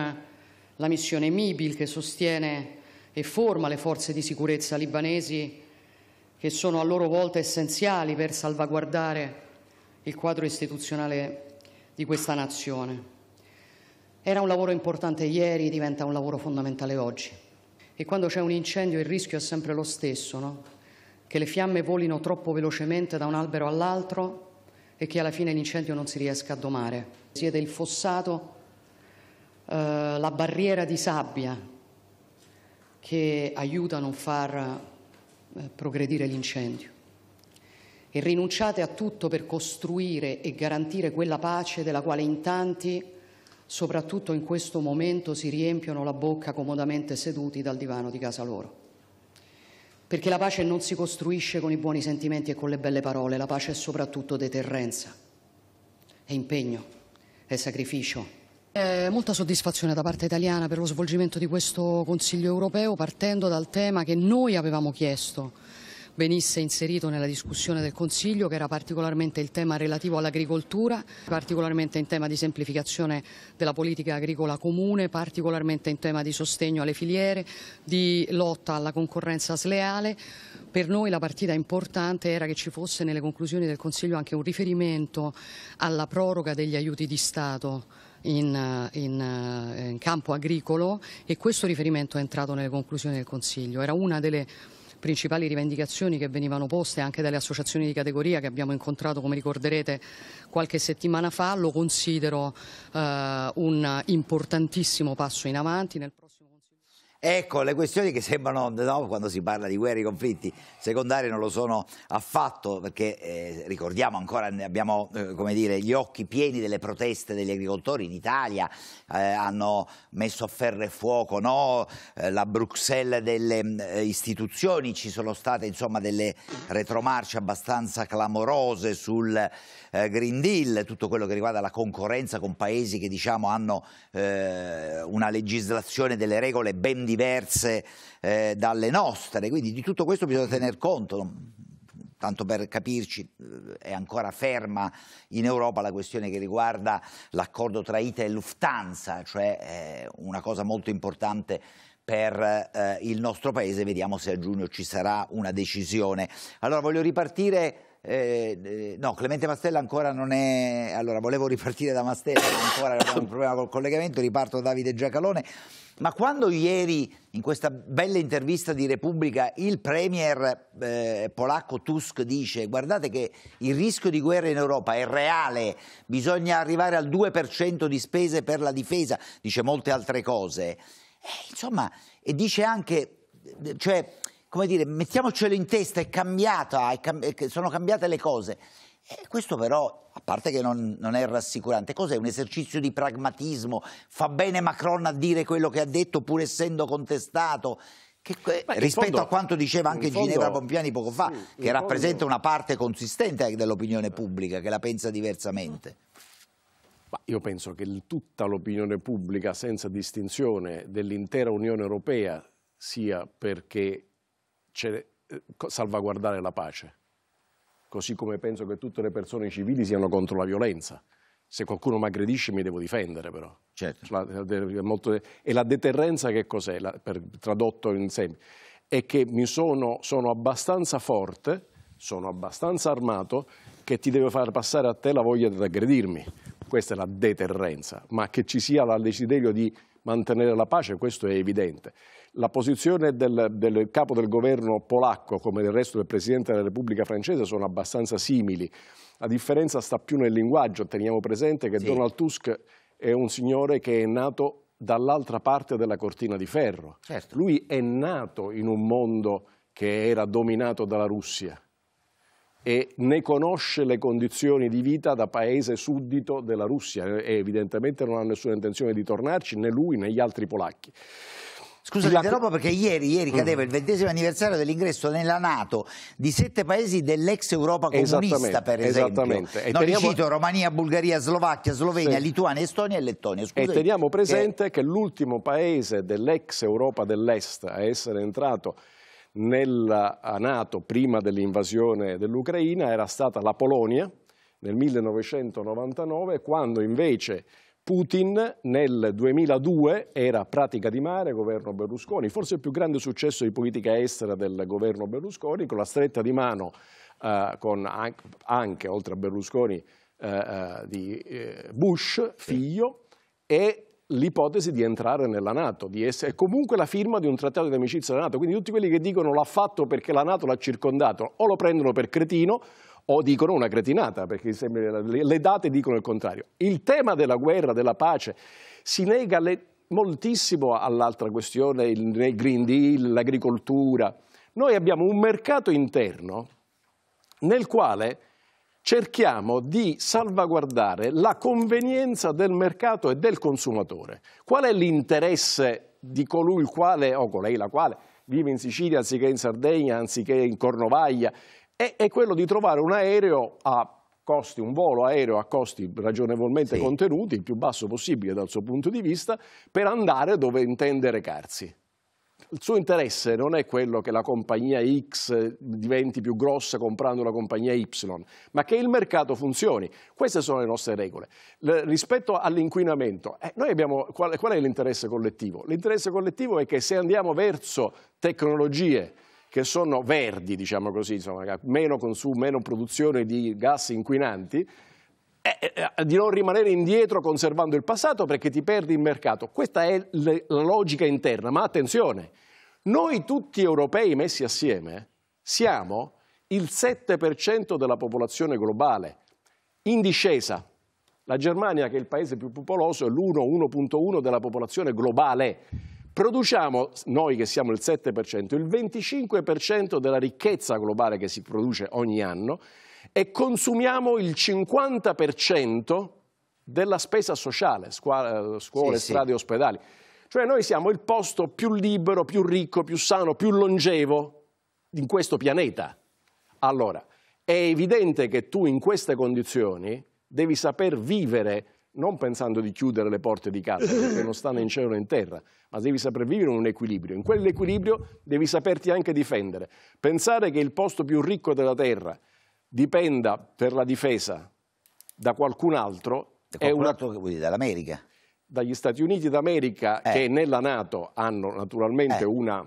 la missione MIBIL che sostiene e forma le forze di sicurezza libanesi che sono a loro volta essenziali per salvaguardare il quadro istituzionale di questa nazione. Era un lavoro importante ieri, diventa un lavoro fondamentale oggi. E quando c'è un incendio il rischio è sempre lo stesso, no? che le fiamme volino troppo velocemente da un albero all'altro e che alla fine l'incendio non si riesca a domare. Siete il fossato, eh, la barriera di sabbia che aiuta a non far eh, progredire l'incendio. E rinunciate a tutto per costruire e garantire quella pace della quale in tanti, soprattutto in questo momento, si riempiono la bocca comodamente seduti dal divano di casa loro. Perché la pace non si costruisce con i buoni sentimenti e con le belle parole, la pace è soprattutto deterrenza, è impegno, è sacrificio, eh, molta soddisfazione da parte italiana per lo svolgimento di questo Consiglio europeo partendo dal tema che noi avevamo chiesto venisse inserito nella discussione del Consiglio che era particolarmente il tema relativo all'agricoltura, particolarmente in tema di semplificazione della politica agricola comune, particolarmente in tema di sostegno alle filiere, di lotta alla concorrenza sleale. Per noi la partita importante era che ci fosse nelle conclusioni del Consiglio anche un riferimento alla proroga degli aiuti di Stato in, eh, in, eh, in campo agricolo e questo riferimento è entrato nelle conclusioni del Consiglio. Era una delle principali rivendicazioni che venivano poste anche dalle associazioni di categoria che abbiamo incontrato, come ricorderete, qualche settimana fa, lo considero eh, un importantissimo passo in avanti. Nel... Ecco, le questioni che sembrano, no, quando si parla di guerre e conflitti secondarie, non lo sono affatto, perché eh, ricordiamo ancora, abbiamo eh, come dire, gli occhi pieni delle proteste degli agricoltori in Italia, eh, hanno messo a ferro e fuoco no? Eh, la Bruxelles delle eh, istituzioni, ci sono state insomma, delle retromarce abbastanza clamorose sul eh, Green Deal, tutto quello che riguarda la concorrenza con paesi che diciamo, hanno una legislazione delle regole ben diverse eh, dalle nostre, quindi di tutto questo bisogna tener conto. Tanto per capirci, eh, è ancora ferma in Europa la questione che riguarda l'accordo tra ITA e Lufthansa, cioè eh, una cosa molto importante per eh, il nostro paese. Vediamo se a giugno ci sarà una decisione. Allora voglio ripartire eh, eh, no, Clemente Mastella ancora non è... Allora, volevo ripartire da Mastella, ancora abbiamo un problema col collegamento, riparto da Davide Giacalone. Ma quando ieri, in questa bella intervista di Repubblica, il premier eh, polacco Tusk dice guardate che il rischio di guerra in Europa è reale, bisogna arrivare al 2% di spese per la difesa, dice molte altre cose, e, eh, insomma, e dice anche... Cioè, come dire, mettiamocelo in testa, è cambiata, è cam sono cambiate le cose. E questo però, a parte che non, non è rassicurante, cos'è un esercizio di pragmatismo? Fa bene Macron a dire quello che ha detto pur essendo contestato? Che, rispetto fondo, a quanto diceva anche fondo, Ginevra Pompiani poco fa, mm, in, che rappresenta fondo... una parte consistente dell'opinione pubblica che la pensa diversamente. Ma io penso che tutta l'opinione pubblica, senza distinzione dell'intera Unione Europea, sia perché cioè, eh, salvaguardare la pace, così come penso che tutte le persone civili siano contro la violenza. Se qualcuno mi aggredisce mi devo difendere però. Certo. La, molto, e la deterrenza che cos'è, tradotto in semplice? È che mi sono, sono abbastanza forte, sono abbastanza armato, che ti deve far passare a te la voglia di aggredirmi. Questa è la deterrenza, ma che ci sia il desiderio di mantenere la pace, questo è evidente la posizione del, del, capo del governo polacco, come del resto del Presidente della Repubblica francese, sono abbastanza simili. La differenza sta più nel linguaggio. Teniamo presente che sì. Donald Tusk è un signore che è nato dall'altra parte della cortina di ferro. Certo. Lui è nato in un mondo che era dominato dalla Russia e ne conosce le condizioni di vita da paese suddito della Russia e evidentemente non ha nessuna intenzione di tornarci né lui né gli altri polacchi. Scusa, la... interrompo perché ieri, ieri mm. cadeva il ventesimo anniversario dell'ingresso nella Nato di sette paesi dell'ex Europa comunista, per esempio. Esattamente. E non teniamo... cito Romania, Bulgaria, Slovacchia, Slovenia, sì. Lituania, Estonia e Lettonia. Scusa, e teniamo presente che, che l'ultimo paese dell'ex Europa dell'Est a essere entrato nella Nato prima dell'invasione dell'Ucraina era stata la Polonia nel 1999, quando invece Putin nel 2002 era pratica di mare, governo Berlusconi, forse il più grande successo di politica estera del governo Berlusconi, con la stretta di mano eh, con anche, anche, oltre a Berlusconi, eh, eh di eh, Bush, figlio, e l'ipotesi di entrare nella Nato, di essere comunque la firma di un trattato di amicizia della Nato. Quindi tutti quelli che dicono l'ha fatto perché la Nato l'ha circondato o lo prendono per cretino o dicono una cretinata, perché le date dicono il contrario. Il tema della guerra, della pace, si nega le, moltissimo all'altra questione, il Green Deal, l'agricoltura. Noi abbiamo un mercato interno nel quale cerchiamo di salvaguardare la convenienza del mercato e del consumatore. Qual è l'interesse di colui il quale, o colei la quale, vive in Sicilia anziché in Sardegna, anziché in Cornovaglia, è, è quello di trovare un aereo a costi, un volo aereo a costi ragionevolmente sì. contenuti, il più basso possibile dal suo punto di vista, per andare dove intende recarsi. Il suo interesse non è quello che la compagnia X diventi più grossa comprando la compagnia Y, ma che il mercato funzioni. Queste sono le nostre regole. L rispetto all'inquinamento, eh, qual, qual è l'interesse collettivo? L'interesse collettivo è che se andiamo verso tecnologie che sono verdi, diciamo così, insomma, meno consumo, meno produzione di gas inquinanti, eh, eh, eh, di non rimanere indietro conservando il passato perché ti perdi il mercato. Questa è la logica interna, ma attenzione, noi tutti europei messi assieme siamo il 7% della popolazione globale, in discesa. La Germania, che è il paese più popoloso, è l'1-1.1 della popolazione globale. Produciamo, noi che siamo il 7%, il 25% della ricchezza globale che si produce ogni anno e consumiamo il 50% della spesa sociale, eh, scuole, sì, strade, sì. ospedali. Cioè noi siamo il posto più libero, più ricco, più sano, più longevo in questo pianeta. Allora, è evidente che tu in queste condizioni devi saper vivere non pensando di chiudere le porte di casa, perché non stanno in cielo né in terra, ma devi saper vivere un equilibrio. In quell'equilibrio devi saperti anche difendere. Pensare che il posto più ricco della terra dipenda per la difesa da qualcun altro da qualcun è una... altro che vuol dire dall'America? Dagli Stati Uniti d'America, eh. che nella Nato hanno naturalmente eh. una,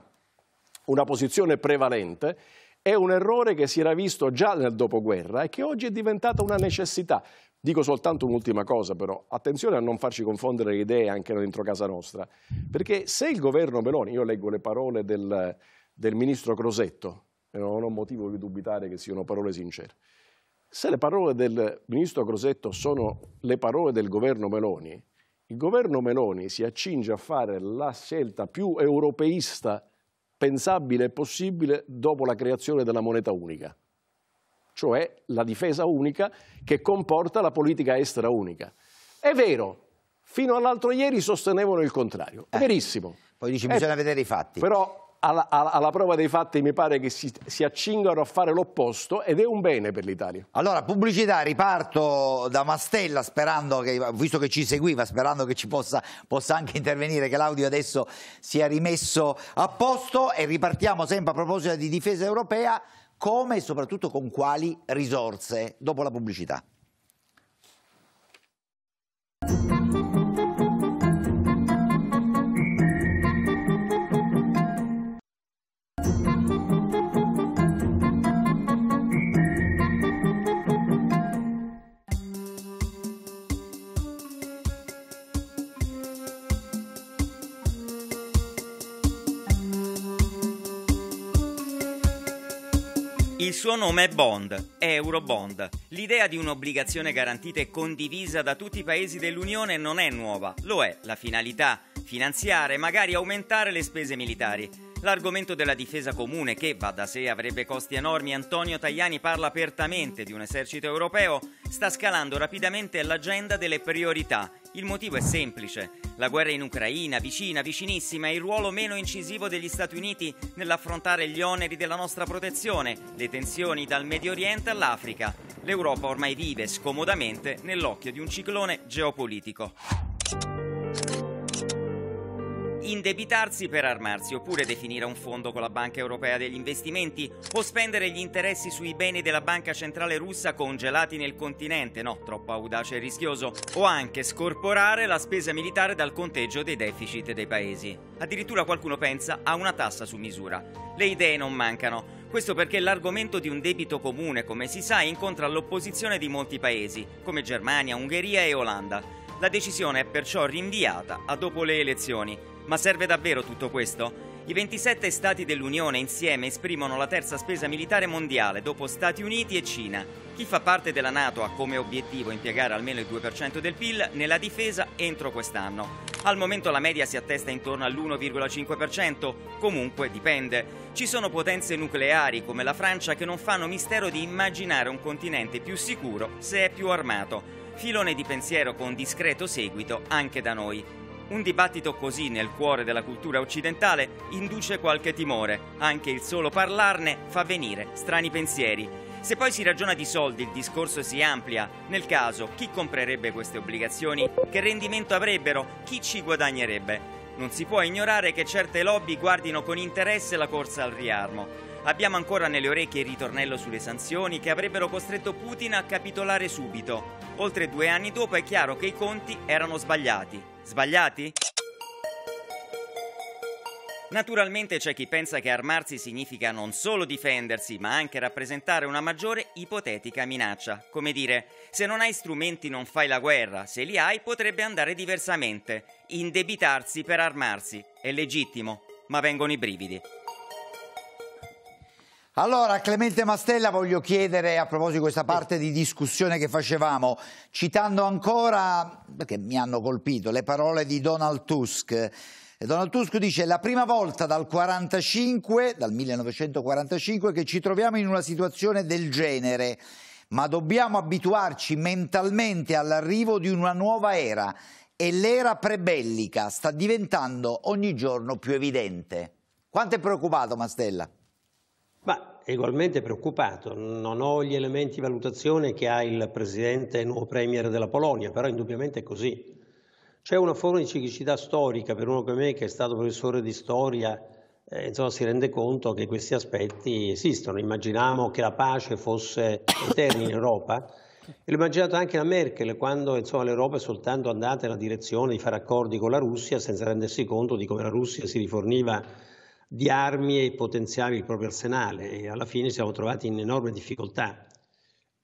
una posizione prevalente, è un errore che si era visto già nel dopoguerra e che oggi è diventata una necessità. Dico soltanto un'ultima cosa però, attenzione a non farci confondere le idee anche dentro casa nostra, perché se il governo Meloni, io leggo le parole del, del ministro Crosetto, e non ho motivo di dubitare che siano parole sincere, se le parole del ministro Crosetto sono le parole del governo Meloni, il governo Meloni si accinge a fare la scelta più europeista pensabile e possibile dopo la creazione della moneta unica cioè la difesa unica che comporta la politica estera unica. È vero, fino all'altro ieri sostenevano il contrario, è eh, verissimo. Eh, poi dici eh, bisogna eh, vedere i fatti. Però alla, alla, alla, prova dei fatti mi pare che si, si accingano a fare l'opposto ed è un bene per l'Italia. Allora, pubblicità, riparto da Mastella sperando che, visto che ci seguiva, sperando che ci possa, possa anche intervenire, che l'audio adesso sia rimesso a posto e ripartiamo sempre a proposito di difesa europea come e soprattutto con quali risorse dopo la pubblicità. Il suo nome è Bond, Eurobond. L'idea di un'obbligazione garantita e condivisa da tutti i paesi dell'Unione non è nuova, lo è la finalità finanziare, magari aumentare le spese militari. L'argomento della difesa comune, che va da sé avrebbe costi enormi, Antonio Tajani parla apertamente di un esercito europeo, sta scalando rapidamente l'agenda delle priorità. Il motivo è semplice. La guerra in Ucraina, vicina, vicinissima, e il ruolo meno incisivo degli Stati Uniti nell'affrontare gli oneri della nostra protezione, le tensioni dal Medio Oriente all'Africa. L'Europa ormai vive scomodamente nell'occhio di un ciclone geopolitico indebitarsi per armarsi, oppure definire un fondo con la Banca Europea degli Investimenti, o spendere gli interessi sui beni della Banca Centrale Russa congelati nel continente, no, troppo audace e rischioso, o anche scorporare la spesa militare dal conteggio dei deficit dei paesi. Addirittura qualcuno pensa a una tassa su misura. Le idee non mancano. Questo perché l'argomento di un debito comune, come si sa, incontra l'opposizione di molti paesi, come Germania, Ungheria e Olanda. La decisione è perciò rinviata a dopo le elezioni ma serve davvero tutto questo? I 27 Stati dell'Unione insieme esprimono la terza spesa militare mondiale dopo Stati Uniti e Cina. Chi fa parte della Nato ha come obiettivo impiegare almeno il 2% del PIL nella difesa entro quest'anno. Al momento la media si attesta intorno all'1,5%, comunque dipende. Ci sono potenze nucleari come la Francia che non fanno mistero di immaginare un continente più sicuro se è più armato. Filone di pensiero con discreto seguito anche da noi. Un dibattito così nel cuore della cultura occidentale induce qualche timore, anche il solo parlarne fa venire strani pensieri. Se poi si ragiona di soldi il discorso si amplia, nel caso chi comprerebbe queste obbligazioni, che rendimento avrebbero, chi ci guadagnerebbe. Non si può ignorare che certe lobby guardino con interesse la corsa al riarmo. Abbiamo ancora nelle orecchie il ritornello sulle sanzioni che avrebbero costretto Putin a capitolare subito. Oltre due anni dopo è chiaro che i conti erano sbagliati. Sbagliati? Naturalmente c'è chi pensa che armarsi significa non solo difendersi, ma anche rappresentare una maggiore ipotetica minaccia. Come dire, se non hai strumenti non fai la guerra, se li hai potrebbe andare diversamente. Indebitarsi per armarsi è legittimo, ma vengono i brividi. Allora, Clemente Mastella voglio chiedere a proposito di questa parte di discussione che facevamo, citando ancora, perché mi hanno colpito, le parole di Donald Tusk. Donald Tusk dice la prima volta dal, 45, dal 1945 che ci troviamo in una situazione del genere, ma dobbiamo abituarci mentalmente all'arrivo di una nuova era e l'era prebellica sta diventando ogni giorno più evidente. Quanto è preoccupato Mastella? Ma egualmente preoccupato, non ho gli elementi di valutazione che ha il presidente e nuovo premier della Polonia, però indubbiamente è così. C'è una forma di ciclicità storica per uno come me che è stato professore di storia, eh, insomma si rende conto che questi aspetti esistono. Immaginavamo che la pace fosse eterna in Europa e l'ho immaginato anche la Merkel quando l'Europa è soltanto andata nella direzione di fare accordi con la Russia senza rendersi conto di come la Russia si riforniva di armi e potenziare il proprio arsenale e alla fine siamo trovati in enorme difficoltà.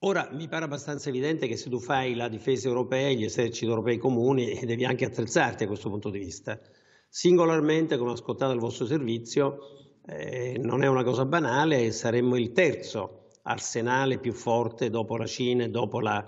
Ora mi pare abbastanza evidente che se tu fai la difesa europea, e gli eserciti europei comuni, eh, devi anche attrezzarti a questo punto di vista. Singolarmente, come ho ascoltato il vostro servizio, eh, non è una cosa banale, e saremmo il terzo arsenale più forte dopo la Cina e dopo la,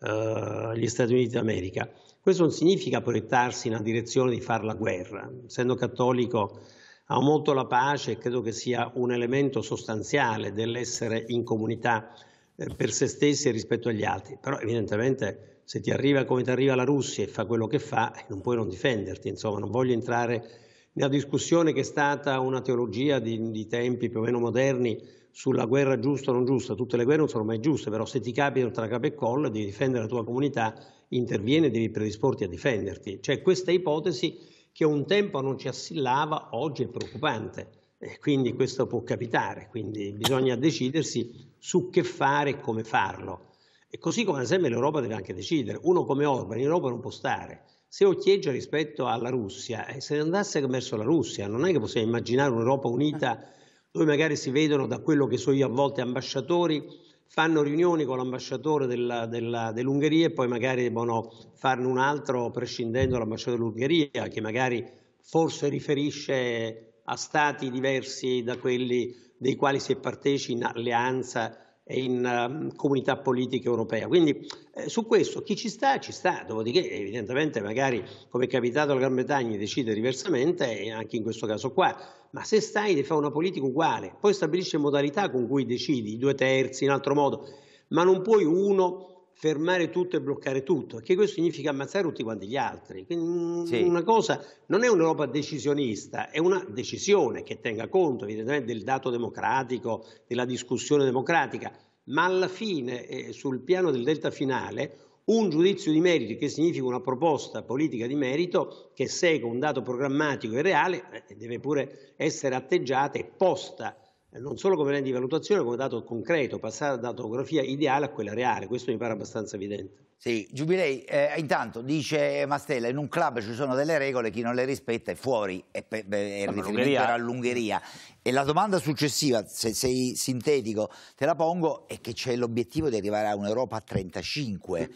eh, gli Stati Uniti d'America. Questo non significa proiettarsi in una direzione di fare la guerra. Essendo cattolico Amo molto la pace e credo che sia un elemento sostanziale dell'essere in comunità eh, per se stessi e rispetto agli altri, però evidentemente se ti arriva come ti arriva la Russia e fa quello che fa, eh, non puoi non difenderti, insomma non voglio entrare nella discussione che è stata una teologia di, di tempi più o meno moderni sulla guerra giusta o non giusta, tutte le guerre non sono mai giuste, però se ti capita tra capo e collo devi difendere la tua comunità, interviene e devi predisporti a difenderti. Cioè questa ipotesi che un tempo non ci assillava, oggi è preoccupante. E quindi questo può capitare, quindi bisogna decidersi su che fare e come farlo. E così come ad esempio l'Europa deve anche decidere. Uno come Orban in Europa non può stare. Se occhieggia rispetto alla Russia e eh, se andasse verso la Russia, non è che possiamo immaginare un'Europa unita dove magari si vedono da quello che so io a volte ambasciatori fanno riunioni con l'ambasciatore dell'Ungheria e poi magari devono farne un altro prescindendo dall'ambasciatore dell'Ungheria che magari forse riferisce a stati diversi da quelli dei quali si è partecipi in alleanza in uh, comunità politica europea. Quindi eh, su questo chi ci sta, ci sta, dopodiché evidentemente magari come è capitato alla Gran Bretagna decide diversamente e anche in questo caso qua, ma se stai devi fare una politica uguale, poi stabilisce modalità con cui decidi, i due terzi in altro modo, ma non puoi uno fermare tutto e bloccare tutto, perché questo significa ammazzare tutti quanti gli altri. Mm, sì. Una cosa non è un'Europa decisionista, è una decisione che tenga conto evidentemente del dato democratico, della discussione democratica, ma alla fine eh, sul piano del delta finale un giudizio di merito che significa una proposta politica di merito che segue un dato programmatico e reale eh, deve pure essere atteggiata e posta eh, non solo come range di valutazione, come dato concreto, passare dalla topografia ideale a quella reale, questo mi pare abbastanza evidente. Sì, Giubilei, eh, intanto dice Mastella, in un club ci sono delle regole, chi non le rispetta è fuori, è, per, è riferimento era all'Ungheria. E la domanda successiva, se sei sintetico, te la pongo, è che c'è l'obiettivo di arrivare a un'Europa a 35.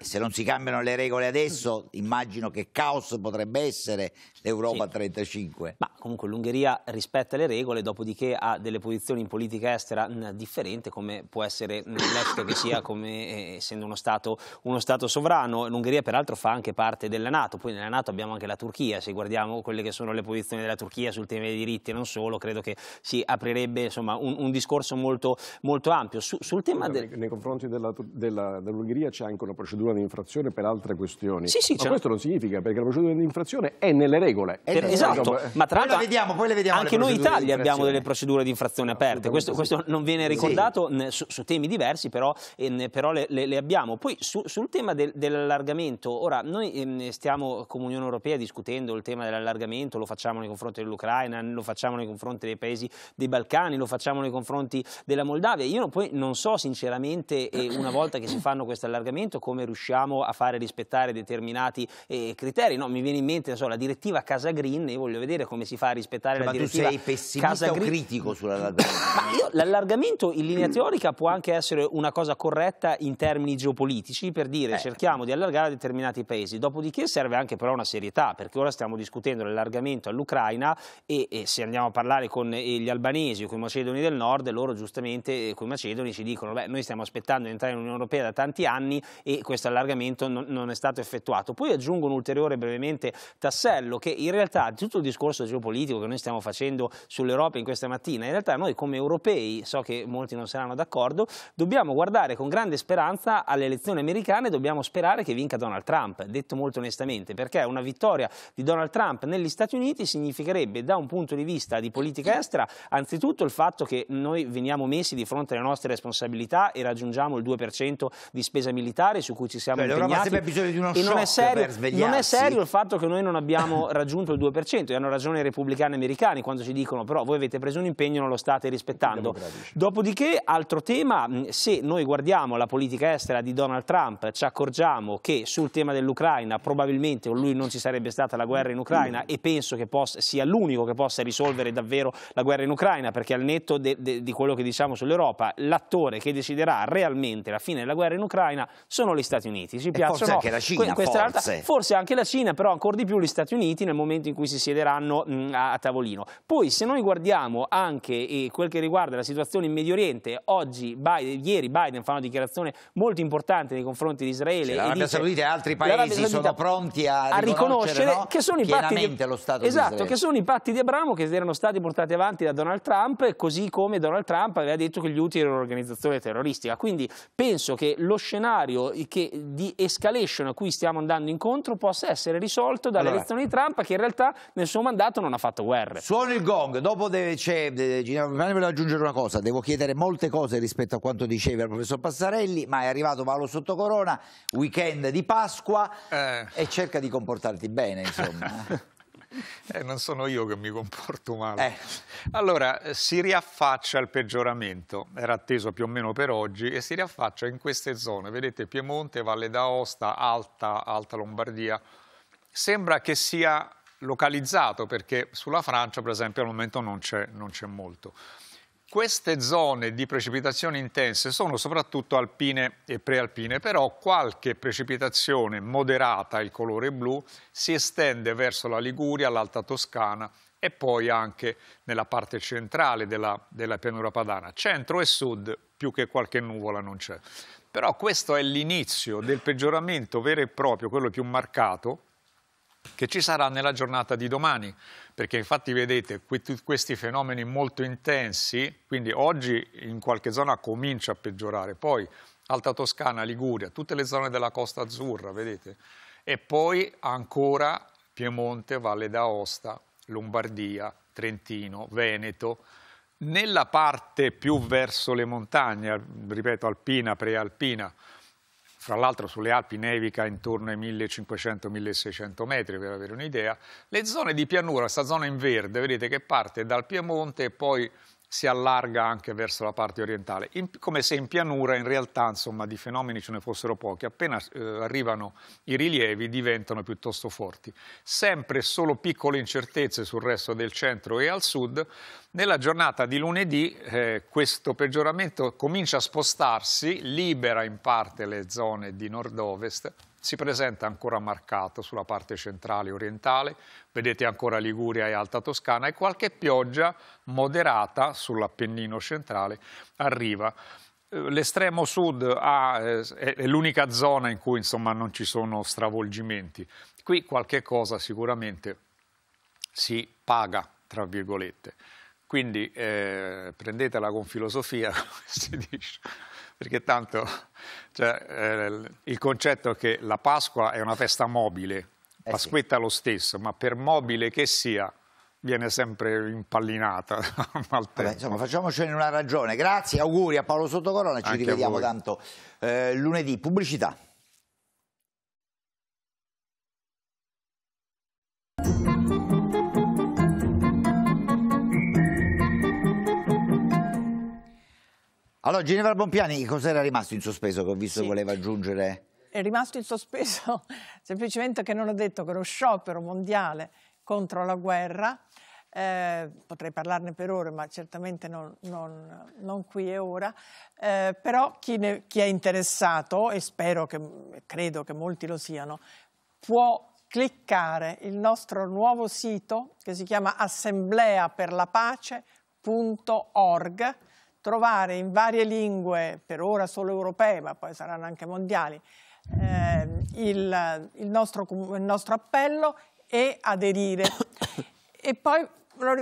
E se non si cambiano le regole adesso, immagino che caos potrebbe essere l'Europa a 35. Ma comunque l'Ungheria rispetta le regole, dopodiché ha delle posizioni in politica estera differenti, come può essere l'est che sia, come eh, essendo uno Stato... Un uno Stato sovrano, l'Ungheria peraltro fa anche parte della Nato, poi nella Nato abbiamo anche la Turchia, se guardiamo quelle che sono le posizioni della Turchia sul tema dei diritti e non solo, credo che si aprirebbe insomma, un, un, discorso molto, molto ampio. Su, sul tema del... Nei confronti dell'Ungheria c'è anche una procedura di infrazione per altre questioni, sì, sì, ma questo non significa perché la procedura di infrazione è nelle regole. È per, nelle esatto, regole. ma tra l'altro poi vediamo, vediamo anche noi in Italia abbiamo delle procedure di infrazione aperte, questo, questo, non viene ricordato sì. su, su, temi diversi, però, eh, però le, le, le abbiamo. Poi su, su sul tema del, dell'allargamento, ora noi ehm, stiamo come Unione Europea discutendo il tema dell'allargamento, lo facciamo nei confronti dell'Ucraina, lo facciamo nei confronti dei paesi dei Balcani, lo facciamo nei confronti della Moldavia. Io poi non so sinceramente eh, una volta che si fanno questo allargamento come riusciamo a fare rispettare determinati eh, criteri. No, mi viene in mente so, la direttiva Casa Green e voglio vedere come si fa a rispettare cioè, la direttiva Ma tu sei pessimista Casa o critico [coughs] sull'allargamento? l'allargamento in linea teorica può anche essere una cosa corretta in termini geopolitici per dire eh. cerchiamo di allargare a determinati paesi, dopodiché serve anche però una serietà, perché ora stiamo discutendo l'allargamento all'Ucraina e, e, se andiamo a parlare con eh, gli albanesi o con i macedoni del nord, loro giustamente eh, con i macedoni ci dicono beh noi stiamo aspettando di entrare in Unione Europea da tanti anni e questo allargamento non, non è stato effettuato. Poi aggiungo un ulteriore brevemente tassello che in realtà tutto il discorso geopolitico che noi stiamo facendo sull'Europa in questa mattina, in realtà noi come europei, so che molti non saranno d'accordo, dobbiamo guardare con grande speranza alle elezioni americane americane dobbiamo sperare che vinca Donald Trump, detto molto onestamente, perché una vittoria di Donald Trump negli Stati Uniti significherebbe da un punto di vista di politica estera anzitutto il fatto che noi veniamo messi di fronte alle nostre responsabilità e raggiungiamo il 2% di spesa militare su cui ci siamo cioè, impegnati. Di uno e non è, serio, non è serio il fatto che noi non abbiamo [laughs] raggiunto il 2% e hanno ragione i repubblicani americani quando ci dicono però voi avete preso un impegno e non lo state rispettando. Dopodiché altro tema, se noi guardiamo la politica estera di Donald Trump Trump ci accorgiamo che sul tema dell'Ucraina probabilmente con lui non ci sarebbe stata la guerra in Ucraina e penso che possa, sia l'unico che possa risolvere davvero la guerra in Ucraina perché al netto de, de, di quello che diciamo sull'Europa l'attore che deciderà realmente la fine della guerra in Ucraina sono gli Stati Uniti. Ci piacciono, forse anche la Cina, forse. forse. anche la Cina, però ancora di più gli Stati Uniti nel momento in cui si siederanno mh, a, a, tavolino. Poi se noi guardiamo anche quel che riguarda la situazione in Medio Oriente, oggi, Biden, ieri Biden fa una dichiarazione molto importante nei confronti confronti di Israele. L'Arabia Saudita e altri paesi sono pronti a, a riconoscere, no? che sono i patti di, lo Stato esatto, che sono i patti di Abramo che erano stati portati avanti da Donald Trump, così come Donald Trump aveva detto che gli UTI erano un'organizzazione terroristica. Quindi penso che lo scenario che, di escalation a cui stiamo andando incontro possa essere risolto dall'elezione allora. di Trump che in realtà nel suo mandato non ha fatto guerre. Suono il gong, dopo deve, c'è, volevo aggiungere una cosa, devo chiedere molte cose rispetto a quanto diceva il professor Passarelli, ma è arrivato Paolo Sottocorona Barcellona, weekend di Pasqua eh. e cerca di comportarti bene, insomma. [laughs] Eh, non sono io che mi comporto male. Eh. Allora, eh, si riaffaccia il peggioramento, era atteso più o meno per oggi, e si riaffaccia in queste zone, vedete Piemonte, Valle d'Aosta, Alta, Alta Lombardia. Sembra che sia localizzato perché sulla Francia, per esempio, al momento non c'è molto. Queste zone di precipitazioni intense sono soprattutto alpine e prealpine, però qualche precipitazione moderata, il colore blu, si estende verso la Liguria, l'Alta Toscana e poi anche nella parte centrale della, della pianura padana. Centro e sud più che qualche nuvola non c'è. Però questo è l'inizio del peggioramento vero e proprio, quello più marcato, che ci sarà nella giornata di domani, perché infatti vedete questi fenomeni molto intensi, quindi oggi in qualche zona comincia a peggiorare, poi Alta Toscana, Liguria, tutte le zone della Costa Azzurra, vedete, e poi ancora Piemonte, Valle d'Aosta, Lombardia, Trentino, Veneto, nella parte più verso le montagne, ripeto, alpina, prealpina, fra l'altro sulle Alpi nevica intorno ai 1500-1600 metri per avere un'idea, le zone di pianura, questa zona in verde, vedete che parte dal Piemonte e poi si allarga anche verso la parte orientale, in, come se in pianura in realtà insomma, di fenomeni ce ne fossero pochi, appena eh, arrivano i rilievi diventano piuttosto forti. Sempre solo piccole incertezze sul resto del centro e al sud, nella giornata di lunedì eh, questo peggioramento comincia a spostarsi, libera in parte le zone di nord-ovest, si presenta ancora marcato sulla parte centrale orientale, vedete ancora Liguria e Alta Toscana e qualche pioggia moderata sull'Appennino centrale arriva. Eh, l'estremo sud ha, ah, eh, è l'unica zona in cui insomma, non ci sono stravolgimenti. Qui qualche cosa sicuramente si paga, tra virgolette. Quindi eh, prendetela con filosofia, [laughs] come si dice perché tanto cioè, eh, il concetto è che la Pasqua è una festa mobile, eh Pasquetta sì. lo stesso, ma per mobile che sia viene sempre impallinata [laughs] Vabbè, insomma, facciamocene una ragione. Grazie, auguri a Paolo Sottocorona, ci Anche rivediamo tanto eh, lunedì. Pubblicità. Allora, Ginevra Bompiani, cos'era rimasto in sospeso che ho visto sì. voleva aggiungere? È rimasto in sospeso [laughs] semplicemente che non ho detto che lo sciopero mondiale contro la guerra, eh, potrei parlarne per ore, ma certamente non, non, non qui e ora, eh, però chi, ne, chi, è interessato, e spero che, credo che molti lo siano, può cliccare il nostro nuovo sito che si chiama assembleaperlapace.org trovare in varie lingue, per ora solo europee, ma poi saranno anche mondiali, eh, il, il, nostro, il nostro appello e aderire. E poi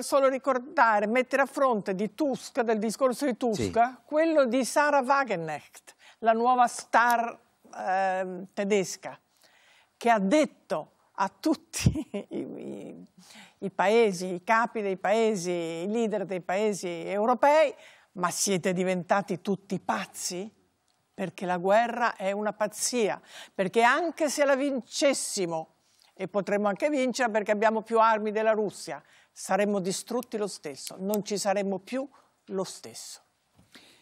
solo ricordare, mettere a fronte di Tusk, del discorso di Tusk, sì. quello di Sarah Wagenknecht, la nuova star eh, tedesca, che ha detto a tutti [laughs] i, i, i paesi, i capi dei paesi, i leader dei paesi europei, ma siete diventati tutti pazzi? Perché la guerra è una pazzia, perché anche se la vincessimo, e potremmo anche vincere perché abbiamo più armi della Russia, saremmo distrutti lo stesso, non ci saremmo più lo stesso.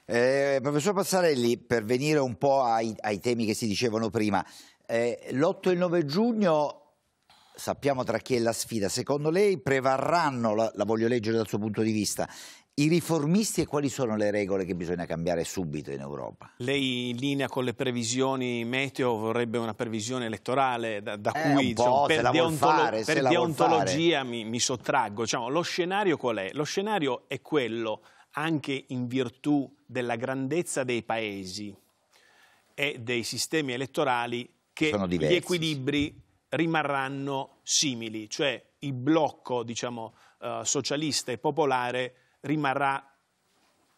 Eh, professor Passarelli, per venire un po' ai, ai temi che si dicevano prima, eh, l'8 e il 9 giugno sappiamo tra chi è la sfida. Secondo lei prevarranno, la, la, voglio leggere dal suo punto di vista, i riformisti e quali sono le regole che bisogna cambiare subito in Europa? Lei in linea con le previsioni meteo vorrebbe una previsione elettorale da, da eh, cui diciamo, per, deontolo fare, per deontologia mi, mi, sottraggo. Diciamo, lo scenario qual è? Lo scenario è quello, anche in virtù della grandezza dei paesi e dei sistemi elettorali, che gli equilibri rimarranno simili, cioè il blocco diciamo, uh, socialista e popolare rimarrà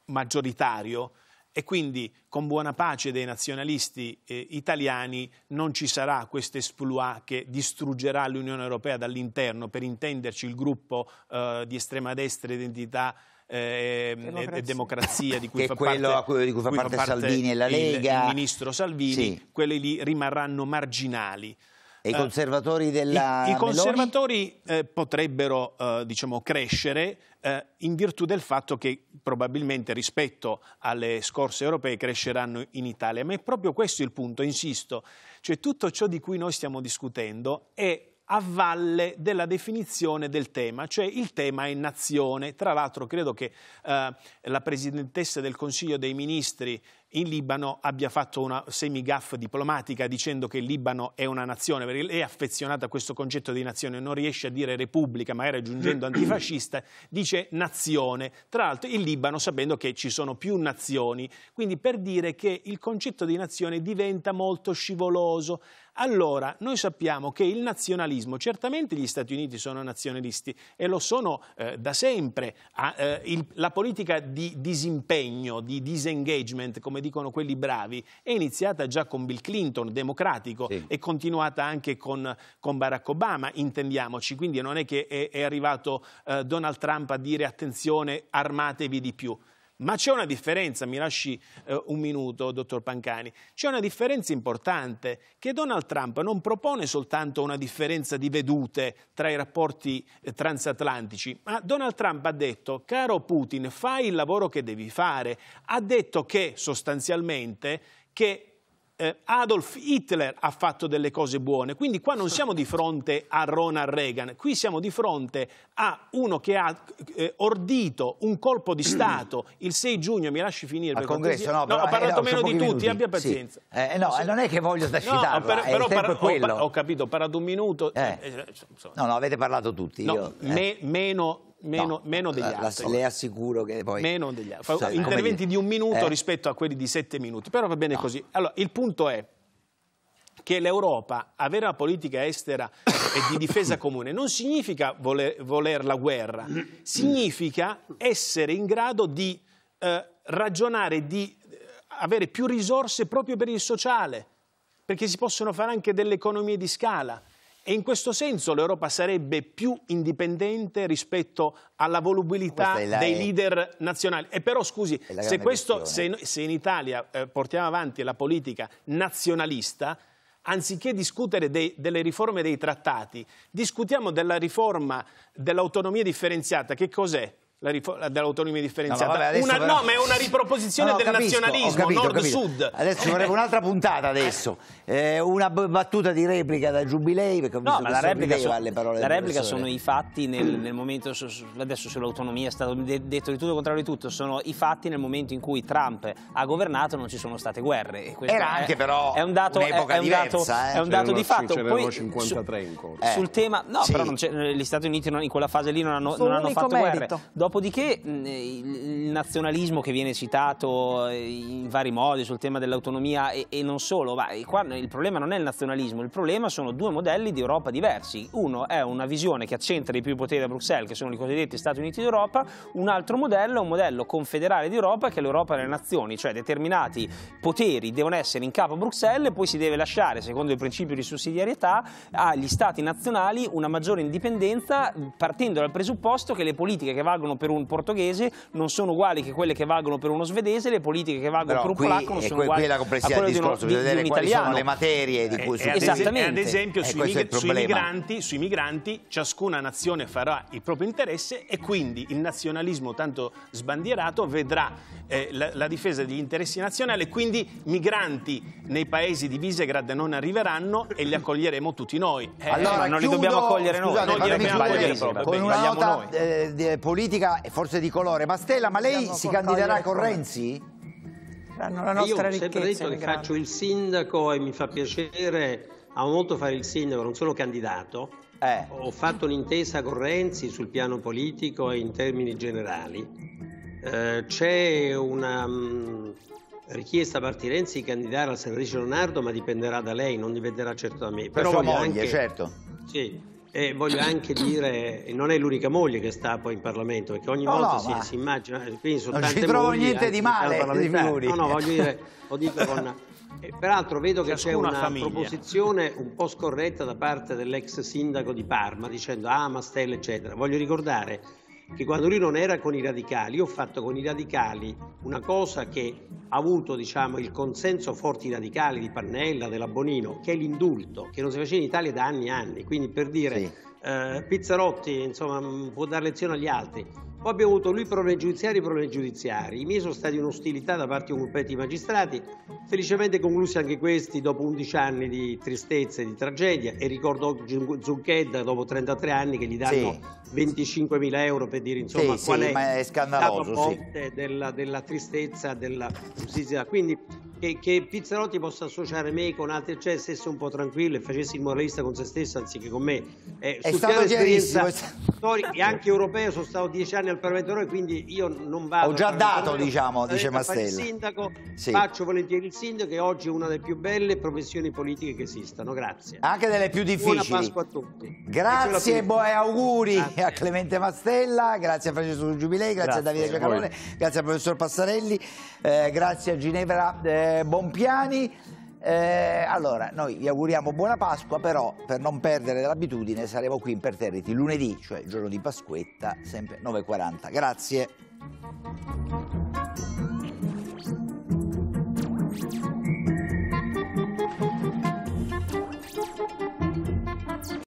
maggioritario e quindi con buona pace dei nazionalisti eh, italiani non ci sarà questo esploit che distruggerà l'Unione Europea dall'interno, per intenderci il gruppo eh, di estrema destra identità eh, democrazia. e democrazia di cui, fa parte, di cui fa, parte, Salvini e la Lega. Il, il ministro Salvini, sì. quelli lì rimarranno marginali i eh, conservatori della I, i conservatori eh, potrebbero eh, diciamo, crescere eh, in virtù del fatto che probabilmente rispetto alle scorse europee cresceranno in Italia. Ma è proprio questo il punto, insisto. Cioè tutto ciò di cui noi stiamo discutendo è a valle della definizione del tema, cioè il tema è nazione. Tra l'altro credo che eh, la Presidentessa del Consiglio dei Ministri in Libano abbia fatto una semigaff diplomatica dicendo che il Libano è una nazione, perché lei è affezionata a questo concetto di nazione, non riesce a dire repubblica, magari aggiungendo mm. antifascista, dice nazione. Tra l'altro il Libano sapendo che ci sono più nazioni, quindi per dire che il concetto di nazione diventa molto scivoloso allora noi sappiamo che il nazionalismo, certamente gli Stati Uniti sono nazionalisti e lo sono eh, da sempre, ah, eh, il, la politica di disimpegno, di disengagement, come dicono quelli bravi, è iniziata già con Bill Clinton, democratico, sì. e continuata anche con, con, Barack Obama, intendiamoci, quindi non è che è, è arrivato eh, Donald Trump a dire attenzione, armatevi di più. Ma c'è una differenza, mi lasci eh, un minuto, dottor Pancani, c'è una differenza importante che Donald Trump non propone soltanto una differenza di vedute tra i rapporti eh, transatlantici, ma Donald Trump ha detto, caro Putin, fai il lavoro che devi fare, ha detto che sostanzialmente che eh, Adolf Hitler ha fatto delle cose buone, quindi qua non siamo di fronte a Ronald Reagan, qui siamo di fronte a uno che ha eh, ordito un colpo di Stato il 6 giugno, mi lasci finire Al congresso, così... no, però, ho parlato eh, no, meno di tutti, abbia pazienza. Sì. Eh, eh, no, sì. non è che voglio sdascitarla, no, però, eh, però ho, ho, capito, ho parlato un minuto. no, no, avete parlato tutti. No, io, me, meno Meno, no, meno degli altri. Le assicuro che poi... Meno degli altri. Cioè, interventi di un minuto eh? rispetto a quelli di sette minuti, però va bene no. così. Allora, il punto è che l'Europa, avere una politica estera e di difesa comune, non significa voler, voler la guerra, significa essere in grado di eh, ragionare, di eh, avere più risorse proprio per il sociale, perché si possono fare anche delle economie di scala e in questo senso l'Europa sarebbe più indipendente rispetto alla volubilità dei leader nazionali. E però, scusi, se, questo, se, se, in Italia eh, portiamo avanti la politica nazionalista, anziché discutere dei, delle riforme dei trattati, discutiamo della riforma dell'autonomia differenziata. Che cos'è? dell'autonomia differenziata. No, vabbè, una, però... no, ma è una riproposizione no, no, del capisco, nazionalismo nord-sud. Adesso ci vorrebbe un'altra puntata adesso. Eh, eh una battuta di replica da Giubilei, perché ho visto no, ma la replica, so, la replica sono i fatti nel, nel momento, adesso sull'autonomia è stato detto di tutto il contrario di tutto, sono i fatti nel momento in cui Trump ha governato non ci sono state guerre. Era è, anche però è un dato, un'epoca diversa. È un dato, eh? è un dato di fatto. Poi, 53 su, in corso. Sul eh. tema, no, sì. però gli Stati Uniti in quella fase lì non hanno, non hanno fatto merito. guerre. Dopo Dopodiché il nazionalismo che viene citato eh, in vari modi sul tema dell'autonomia e, e, non solo, ma qua il problema non è il nazionalismo, il problema sono due modelli di Europa diversi. Uno è una visione che accentra i più poteri a Bruxelles, che sono i cosiddetti Stati Uniti d'Europa, un altro modello è un modello confederale d'Europa che è l'Europa delle nazioni, cioè determinati poteri devono essere in capo a Bruxelles e poi si deve lasciare, secondo il principio di sussidiarietà, agli Stati nazionali una maggiore indipendenza partendo dal presupposto che le politiche che valgono per un portoghese non sono uguali che quelle che valgono per uno svedese, le politiche che valgono Però per un qui, polacco non sono qui, uguali. Qui è la complessità del discorso, di uno, vedere di quali sono le materie di eh, cui eh, si Esattamente. Ad esempio, eh, sui, mig sui, migranti, sui migranti ciascuna nazione farà il proprio interesse e quindi il nazionalismo tanto sbandierato vedrà eh, la, la difesa degli interessi nazionali, quindi migranti nei paesi di Visegrad non arriveranno e li accoglieremo tutti noi. Eh, allora, non chiudo, li dobbiamo accogliere noi, scusate, noi li dobbiamo accogliere proprio. Con una nota eh, politica politica e forse di colore. Ma Stella, ma lei si candiderà con Renzi? La nostra Io ho sempre detto che faccio il sindaco e mi fa piacere, amo molto fare il sindaco, non sono candidato. Eh. Ho fatto un'intesa con Renzi sul piano politico e in termini generali. Eh, c'è una mh, mm, richiesta parte Renzi di candidare al senatrice Leonardo, ma dipenderà da lei, non dipenderà certo da me. Però sua moglie, anche... certo. Sì, e voglio anche dire, non è l'unica moglie che sta poi in Parlamento, perché ogni no, volta no, si, si, immagina, eh, quindi sono non ci trovo mogli, niente di male, di no, no, voglio dire, ho detto [laughs] con... Eh, peraltro vedo che c'è una famiglia. proposizione un po' scorretta da parte dell'ex sindaco di Parma dicendo ah Mastella eccetera. Voglio ricordare che quando lui non era con i radicali, io ho fatto con i radicali una cosa che ha avuto diciamo, il consenso forte i radicali di Pannella, della Bonino, che è l'indulto, che non si faceva in Italia da anni e anni. Quindi per dire, sì. eh, Pizzarotti insomma, può dare lezione agli altri, poi abbiamo avuto lui problemi giudiziari, e problemi giudiziari. I miei sono stati un'ostilità da parte di un gruppetto di magistrati, felicemente conclusi anche questi dopo 11 anni di tristezza e di tragedia e ricordo Zucchetta dopo 33 anni che gli danno sì. 25.000 euro per dire insomma sì, qual sì, è, è scandaloso, la sì. della, della tristezza, della giustizia. Quindi che, che Pizzarotti possa associare me con altri, cioè stesse un po' tranquillo e facesse il moralista con se stesso anziché con me. Eh, è stato chiarissimo. esperienza e anche europeo sono stato dieci anni al Parlamento europeo, quindi io non vado. Ho già dato, diciamo, dice Mastella. Il sindaco, sì. Faccio volentieri il sindaco e oggi è una delle più belle professioni politiche che esistano. Grazie. Anche delle più difficili. Buona Pasqua a tutti. Grazie e buoni auguri grazie. a Clemente Mastella, grazie a Francesco Giubilei, grazie, grazie a Davide Giacarone, grazie al professor Passarelli, eh, grazie a Ginevra. Eh, eh, Bompiani. Eh, allora, noi vi auguriamo buona Pasqua, però per non perdere l'abitudine saremo qui in Perterriti lunedì, cioè il giorno di Pasquetta, sempre 9.40. Grazie.